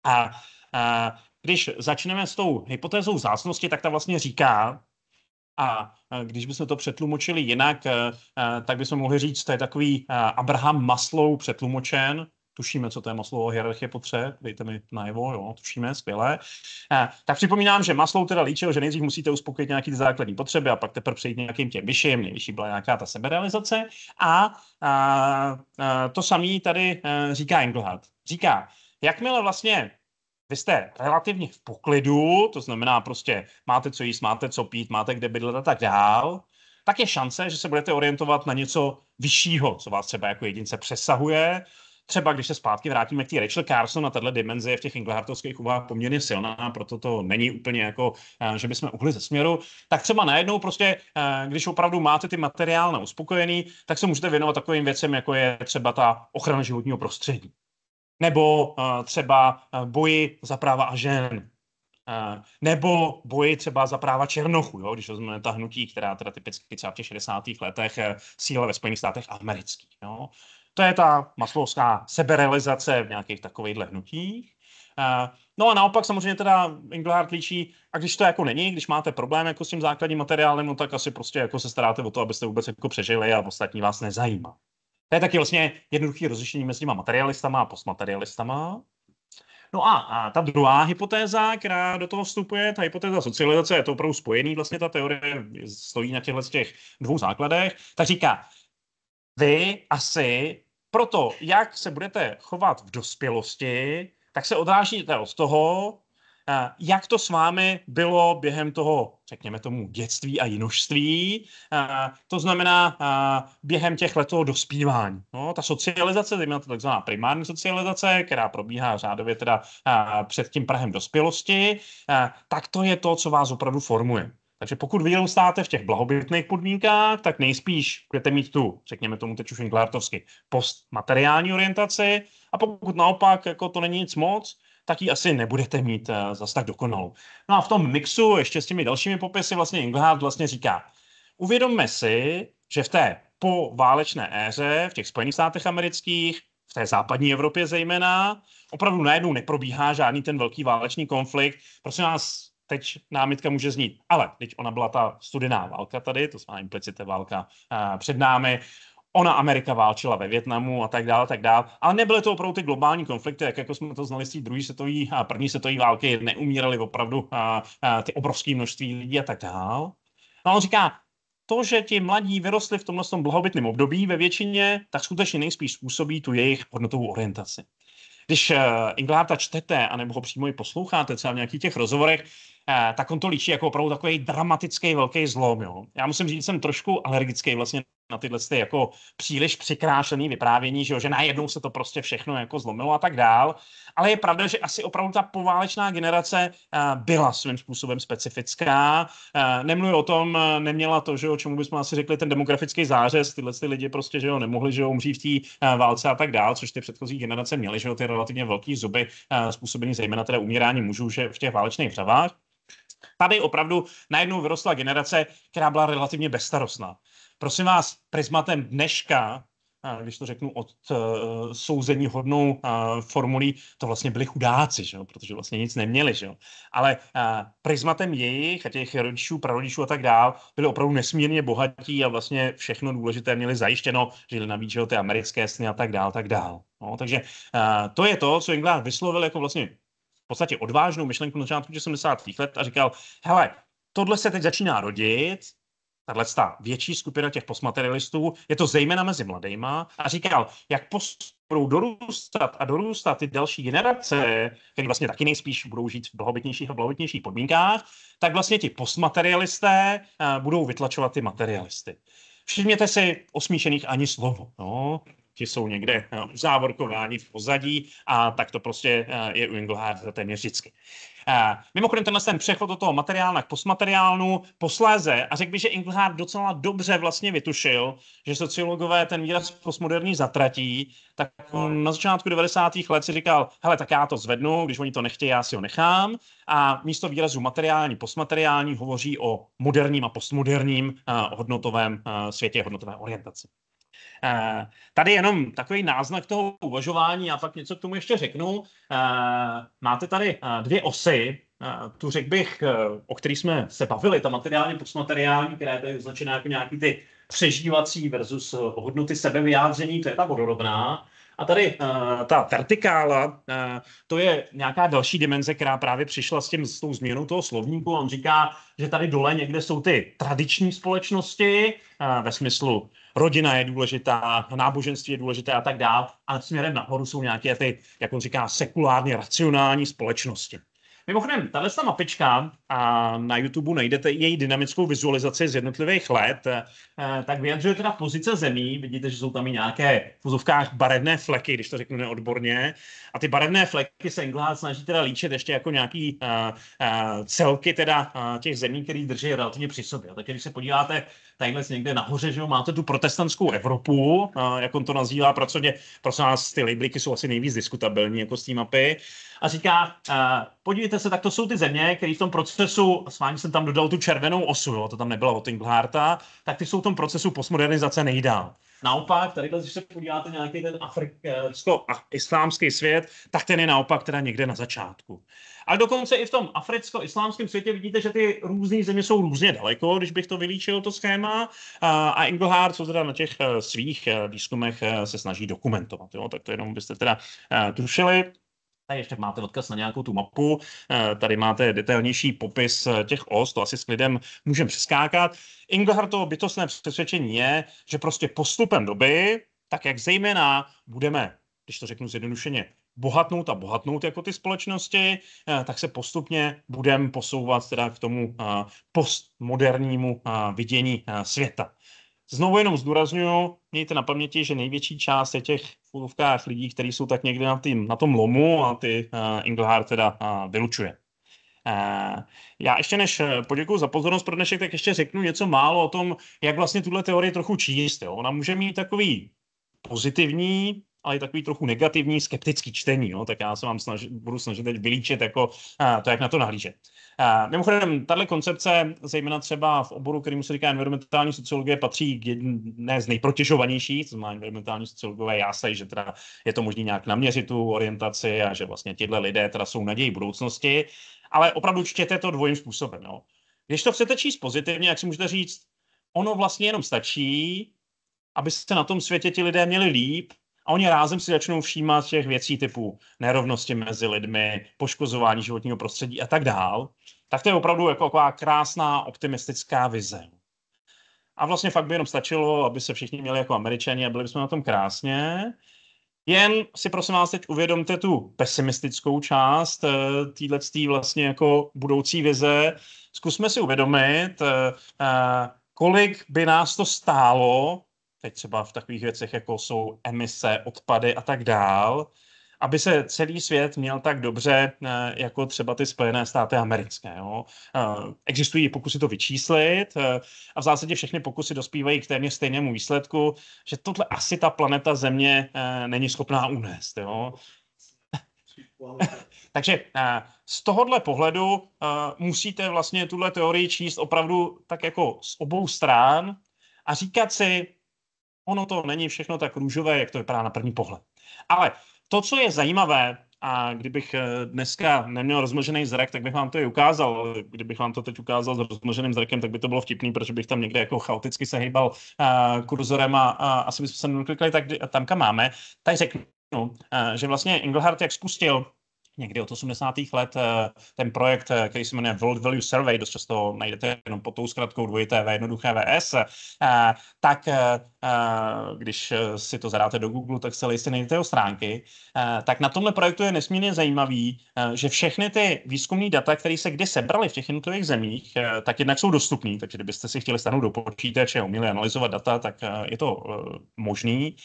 A když začneme s tou hypotézou zácnosti, tak ta vlastně říká, a když bychom to přetlumočili jinak, eh, eh, tak bychom mohli říct, to je takový eh, Abraham Maslow přetlumočen, tušíme, co to je Maslowo hierarchie potřeb, dejte mi najevo, jo, tušíme, skvělé. tak připomínám, že Maslow teda líčil, že nejdřív musíte uspokojit nějaké ty základní potřeby a pak teprve přejít nějakým těm vyšším, nejvyšší byla nějaká ta seberealizace a, a, a to samý tady říká Engelhardt. Říká, jakmile vlastně vy jste relativně v poklidu, to znamená prostě máte co jíst, máte co pít, máte kde bydlet a tak dál, tak je šance, že se budete orientovat na něco vyššího, co vás třeba jako jedince přesahuje. Třeba když se zpátky vrátíme k té Rachel Carson na tahle dimenze je v těch Inglehartovských úvahách poměrně silná, proto to není úplně jako, eh, že bychom uhli ze směru, tak třeba najednou prostě, eh, když opravdu máte ty materiály uspokojený, tak se můžete věnovat takovým věcem, jako je třeba ta ochrana životního prostředí nebo eh, třeba eh, boji za práva a žen, eh, nebo boji třeba za práva Černochů, jo, když vezmeme ta hnutí, která teda typicky třeba v těch 60. letech síla ve Spojených státech amerických. Jo. To je ta maslovská seberealizace v nějakých takových hnutích. no a naopak samozřejmě teda Engelhardt líčí, a když to jako není, když máte problém jako s tím základním materiálem, no tak asi prostě jako se staráte o to, abyste vůbec jako přežili a ostatní vás nezajímá. To je taky vlastně jednoduché rozlišení mezi těma materialistama a postmaterialistama. No a, a ta druhá hypotéza, která do toho vstupuje, ta hypotéza socializace, je to opravdu spojený, vlastně ta teorie stojí na těchto těch dvou základech, ta říká, vy asi proto, jak se budete chovat v dospělosti, tak se odrážíte od toho, Eh, jak to s vámi bylo během toho, řekněme tomu, dětství a jinožství? Eh, to znamená eh, během těch let toho dospívání. No, ta socializace, zejména ta takzvaná primární socializace, která probíhá řádově teda před tím Prahem dospělosti, tak to je to, co vás opravdu formuje. Takže pokud vyrůstáte v těch blahobytných podmínkách, tak nejspíš budete mít tu, řekněme tomu teď už post postmateriální orientaci. A pokud naopak jako to není nic moc, tak ji asi nebudete mít uh, zas tak dokonalou. No a v tom mixu ještě s těmi dalšími popisy vlastně Inglehart vlastně říká, uvědomme si, že v té poválečné éře, v těch Spojených státech amerických, v té západní Evropě zejména, opravdu najednou neprobíhá žádný ten velký válečný konflikt. Prosím nás, teď námitka může znít, ale teď ona byla ta studená válka tady, to znamená implicitně válka uh, před námi, ona Amerika válčila ve Větnamu a tak dále, tak dále. Ale nebyly to opravdu ty globální konflikty, jak jako jsme to znali z té druhé světové a první světové války, neumírali opravdu a, a, ty obrovské množství lidí a tak dále. No on říká, to, že ti mladí vyrostli v tomhle tom blahobytném období ve většině, tak skutečně nejspíš způsobí tu jejich hodnotovou orientaci. Když uh, Ingláta čtete, anebo ho přímo i posloucháte třeba v nějakých těch rozhovorech, Eh, tak on to líčí jako opravdu takový dramatický velký zlom. Jo. Já musím říct, že jsem trošku alergický vlastně na tyhle ty jako příliš překrášený vyprávění, že, jo, že najednou se to prostě všechno jako zlomilo a tak dál. Ale je pravda, že asi opravdu ta poválečná generace eh, byla svým způsobem specifická. Eh, nemluvím o tom, neměla to, že jo, čemu bychom asi řekli, ten demografický zářez, tyhle ty lidi prostě, že jo, nemohli, že jo, umřít v té válce a tak dál, což ty předchozí generace měly, že jo, ty relativně velký zuby způsobený zejména teda umírání mužů že v těch válečných řavách. Tady opravdu najednou vyrostla generace, která byla relativně bezstarostná. Prosím vás, prismatem dneška když to řeknu, od uh, souzení hodnou uh, formulí, to vlastně byli chudáci, že jo? protože vlastně nic neměli. Že jo? Ale uh, prismatem jejich a těch rodičů, prarodičů a tak dál byli opravdu nesmírně bohatí a vlastně všechno důležité měli zajištěno, žili navíc že jo, ty americké sny a tak dál, tak dál. No, takže uh, to je to, co Inglár vyslovil jako vlastně v podstatě odvážnou myšlenku na začátku 70. let a říkal, hele, tohle se teď začíná rodit, tahle ta větší skupina těch postmaterialistů, je to zejména mezi mladýma, a říkal, jak post budou dorůstat a dorůstat ty další generace, které vlastně taky nejspíš budou žít v blahobytnějších a blahobytnějších podmínkách, tak vlastně ti postmaterialisté eh, budou vytlačovat ty materialisty. Všimněte si osmíšených ani slovo. No ti jsou někde eh, závorkování v pozadí a tak to prostě eh, je u Ingleharda téměř vždycky. Eh, mimochodem tenhle ten přechod do toho materiálna k postmateriálnu posléze a řekl bych, že Inglehart docela dobře vlastně vytušil, že sociologové ten výraz postmoderní zatratí, tak on na začátku 90. let si říkal, hele, tak já to zvednu, když oni to nechtějí, já si ho nechám a místo výrazu materiální, postmateriální hovoří o moderním a postmoderním hodnotovém světě, hodnotové orientaci. Eh, tady jenom takový náznak toho uvažování, já fakt něco k tomu ještě řeknu. Eh, máte tady eh, dvě osy, tu řekl bych, o který jsme se bavili, ta materiálně postmateriální, která je tady označená jako nějaký ty přežívací versus hodnoty sebevyjádření, to je ta vodorovná. A tady uh, ta vertikála, uh, to je nějaká další dimenze, která právě přišla s, tím, s tou změnou toho slovníku. On říká, že tady dole někde jsou ty tradiční společnosti uh, ve smyslu rodina je důležitá, náboženství je důležité a tak dál. A směrem nahoru jsou nějaké ty, jak on říká, sekulárně racionální společnosti. Mimochodem, tahle mapička, a na YouTube najdete její dynamickou vizualizaci z jednotlivých let, eh, tak vyjadřuje teda pozice zemí. Vidíte, že jsou tam i nějaké v vozovkách barevné fleky, když to řeknu neodborně. A ty barevné fleky se Englehart snaží teda líčit ještě jako nějaký eh, eh, celky teda těch zemí, které drží relativně při sobě. Takže když se podíváte tadyhle někde nahoře, že máte tu protestantskou Evropu, jak on to nazývá pracovně, prosím nás, ty libliky jsou asi nejvíc diskutabilní jako s tím mapy. A říká, podívejte podívejte se, tak to jsou ty země, které v tom procesu, s jsem tam dodal tu červenou osu, jo, to tam nebyla od Inglharta, tak ty jsou v tom procesu postmodernizace nejdál. Naopak, tady, když se podíváte nějaký ten africko-islámský svět, tak ten je naopak teda někde na začátku. A dokonce i v tom africko-islámském světě vidíte, že ty různé země jsou různě daleko, když bych to vylíčil, to schéma. A Engelhard, co teda na těch eh, svých eh, výzkumech eh, se snaží dokumentovat. Jo? Tak to jenom byste teda tušili. Tady ještě máte odkaz na nějakou tu mapu, eh, tady máte detailnější popis eh, těch os, to asi s klidem můžeme přeskákat. Ingelhartovo bytostné přesvědčení je, že prostě postupem doby, tak jak zejména budeme, když to řeknu zjednodušeně, bohatnout a bohatnout jako ty společnosti, eh, tak se postupně budeme posouvat teda k tomu postmodernímu vidění světa. Znovu jenom zdůraznuju, mějte na paměti, že největší část je těch v lidí, kteří jsou tak někde na, tým, na tom lomu a ty uh, Inglehart teda uh, vylučuje. Uh, já ještě než poděkuji za pozornost pro dnešek, tak ještě řeknu něco málo o tom, jak vlastně tuhle teorie trochu číst. Jo. Ona může mít takový pozitivní ale i takový trochu negativní, skeptický čtení. Jo? Tak já se vám snaži, budu snažit teď vylíčit jako, a, eh, to, jak na to nahlížet. A, eh, mimochodem, tahle koncepce, zejména třeba v oboru, kterým se říká environmentální sociologie, patří k jedné z nejprotěžovanějších, co má environmentální sociologové jásají, že teda je to možné nějak naměřit tu orientaci a že vlastně tyhle lidé teda jsou naději budoucnosti, ale opravdu čtěte to dvojím způsobem. No. Když to chcete číst pozitivně, jak si můžete říct, ono vlastně jenom stačí, aby se na tom světě ti lidé měli líp a oni rázem si začnou všímat těch věcí typu nerovnosti mezi lidmi, poškozování životního prostředí a tak dál, tak to je opravdu jako taková krásná optimistická vize. A vlastně fakt by jenom stačilo, aby se všichni měli jako američani a byli bychom na tom krásně. Jen si prosím vás teď uvědomte tu pesimistickou část eh, téhle vlastně jako budoucí vize. Zkusme si uvědomit, eh, eh, kolik by nás to stálo, teď třeba v takových věcech, jako jsou emise, odpady a tak dál, aby se celý svět měl tak dobře, eh, jako třeba ty Spojené státy americké. Jo? Eh, existují pokusy to vyčíslit eh, a v zásadě všechny pokusy dospívají k téměř stejnému výsledku, že tohle asi ta planeta Země není schopná unést. Jo? <laughs> Takže z tohohle pohledu musíte vlastně tuhle teorii číst opravdu tak jako z obou stran a říkat si, ono to není všechno tak růžové, jak to vypadá na první pohled. Ale to, co je zajímavé, a kdybych eh, dneska neměl rozmožený zrak, tak bych vám to i ukázal. Kdybych vám to teď ukázal s rozmoženým zrakem, tak by to bylo vtipný, protože bych tam někde jako chaoticky se hýbal uh, kurzorem a, a asi bychom se nedoklikli tak, tam, kam máme. Tak řeknu, uh, že vlastně Engelhardt jak spustil někdy od 80. let eh, ten projekt, eh, který se jmenuje World Value Survey, dost často najdete jenom pod tou zkratkou dvojité V, jednoduché VS, eh, tak když si to zadáte do Google, tak se jistě najdete o stránky, tak na tomhle projektu je nesmírně zajímavý, že všechny ty výzkumní data, které se kdy sebraly v těch jednotlivých zemích, tak jednak jsou dostupné, takže kdybyste si chtěli stanout do počítače a uměli analyzovat data, tak je to možný.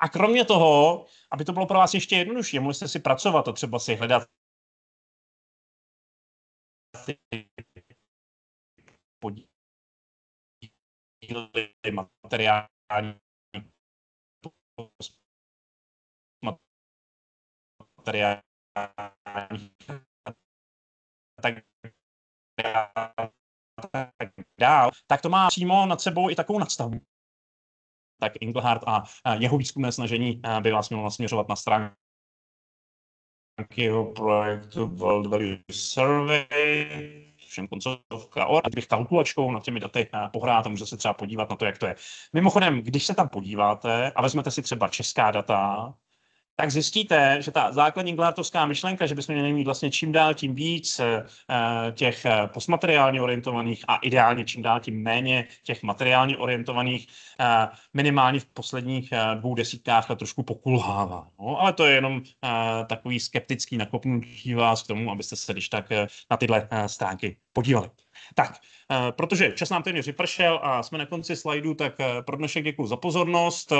A kromě toho aby to bylo pro vás ještě jednodušší. Mohli jste si pracovat a třeba si hledat podíly, materiální materiální tak dál, tak to má přímo nad sebou i takovou nadstavbu, tak Inglehart a jeho výzkumné snažení by vás mělo nasměřovat na stránku jeho projektu World Value Survey, všem koncovka OR, a bych kalkulačkou nad těmi daty pohrát a můžete se třeba podívat na to, jak to je. Mimochodem, když se tam podíváte a vezmete si třeba česká data, tak zjistíte, že ta základní glartovská myšlenka, že bychom měli mít vlastně čím dál tím víc eh, těch eh, postmateriálně orientovaných a ideálně čím dál tím méně těch materiálně orientovaných, eh, minimálně v posledních dvou desítkách let trošku pokulhává. No, ale to je jenom takový skeptický nakopnutí vás k tomu, abyste se když tak na tyhle stránky podívali. Tak, protože čas nám téměř vypršel a jsme na konci slajdu, tak pro dnešek děkuji za pozornost.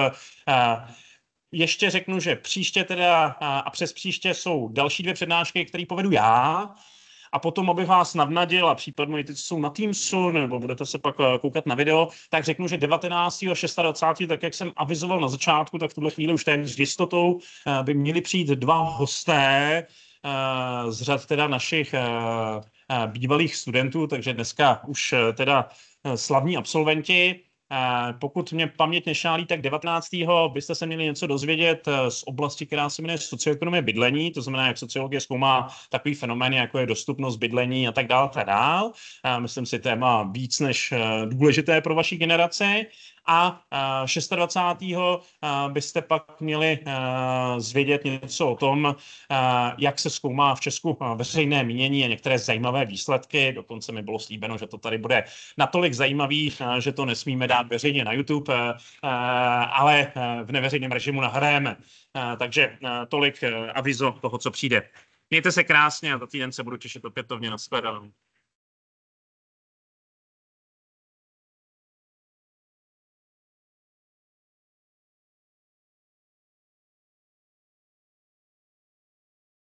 Ještě řeknu, že příště teda a přes příště jsou další dvě přednášky, které povedu já. A potom, abych vás navnadil a případně ty, co jsou na Teamsu, nebo budete se pak eh, koukat na video, tak řeknu, že 19. a 26. tak jak jsem avizoval na začátku, tak v tuhle chvíli už téměř s jistotou eh, by měli přijít dva hosté eh, z řad teda našich bývalých studentů, takže dneska už teda slavní absolventi. Eh, pokud mě paměť nešálí, tak 19. byste se měli něco dozvědět eh, z oblasti, která se jmenuje socioekonomie bydlení, to znamená, jak sociologie zkoumá takový fenomény, jako je dostupnost bydlení a tak dále, eh, Myslím si téma víc než důležité pro vaši generaci a 26. E, e, byste pak měli e, zvědět něco o tom, jak se zkoumá v Česku veřejné mínění a některé zajímavé výsledky. Dokonce mi bylo slíbeno, že to tady bude natolik zajímavý, že to nesmíme dát veřejně na YouTube, ale v neveřejném režimu nahráme. Takže tolik avizo toho, co přijde. Mějte se krásně a za týden se budu těšit opětovně na shledanou.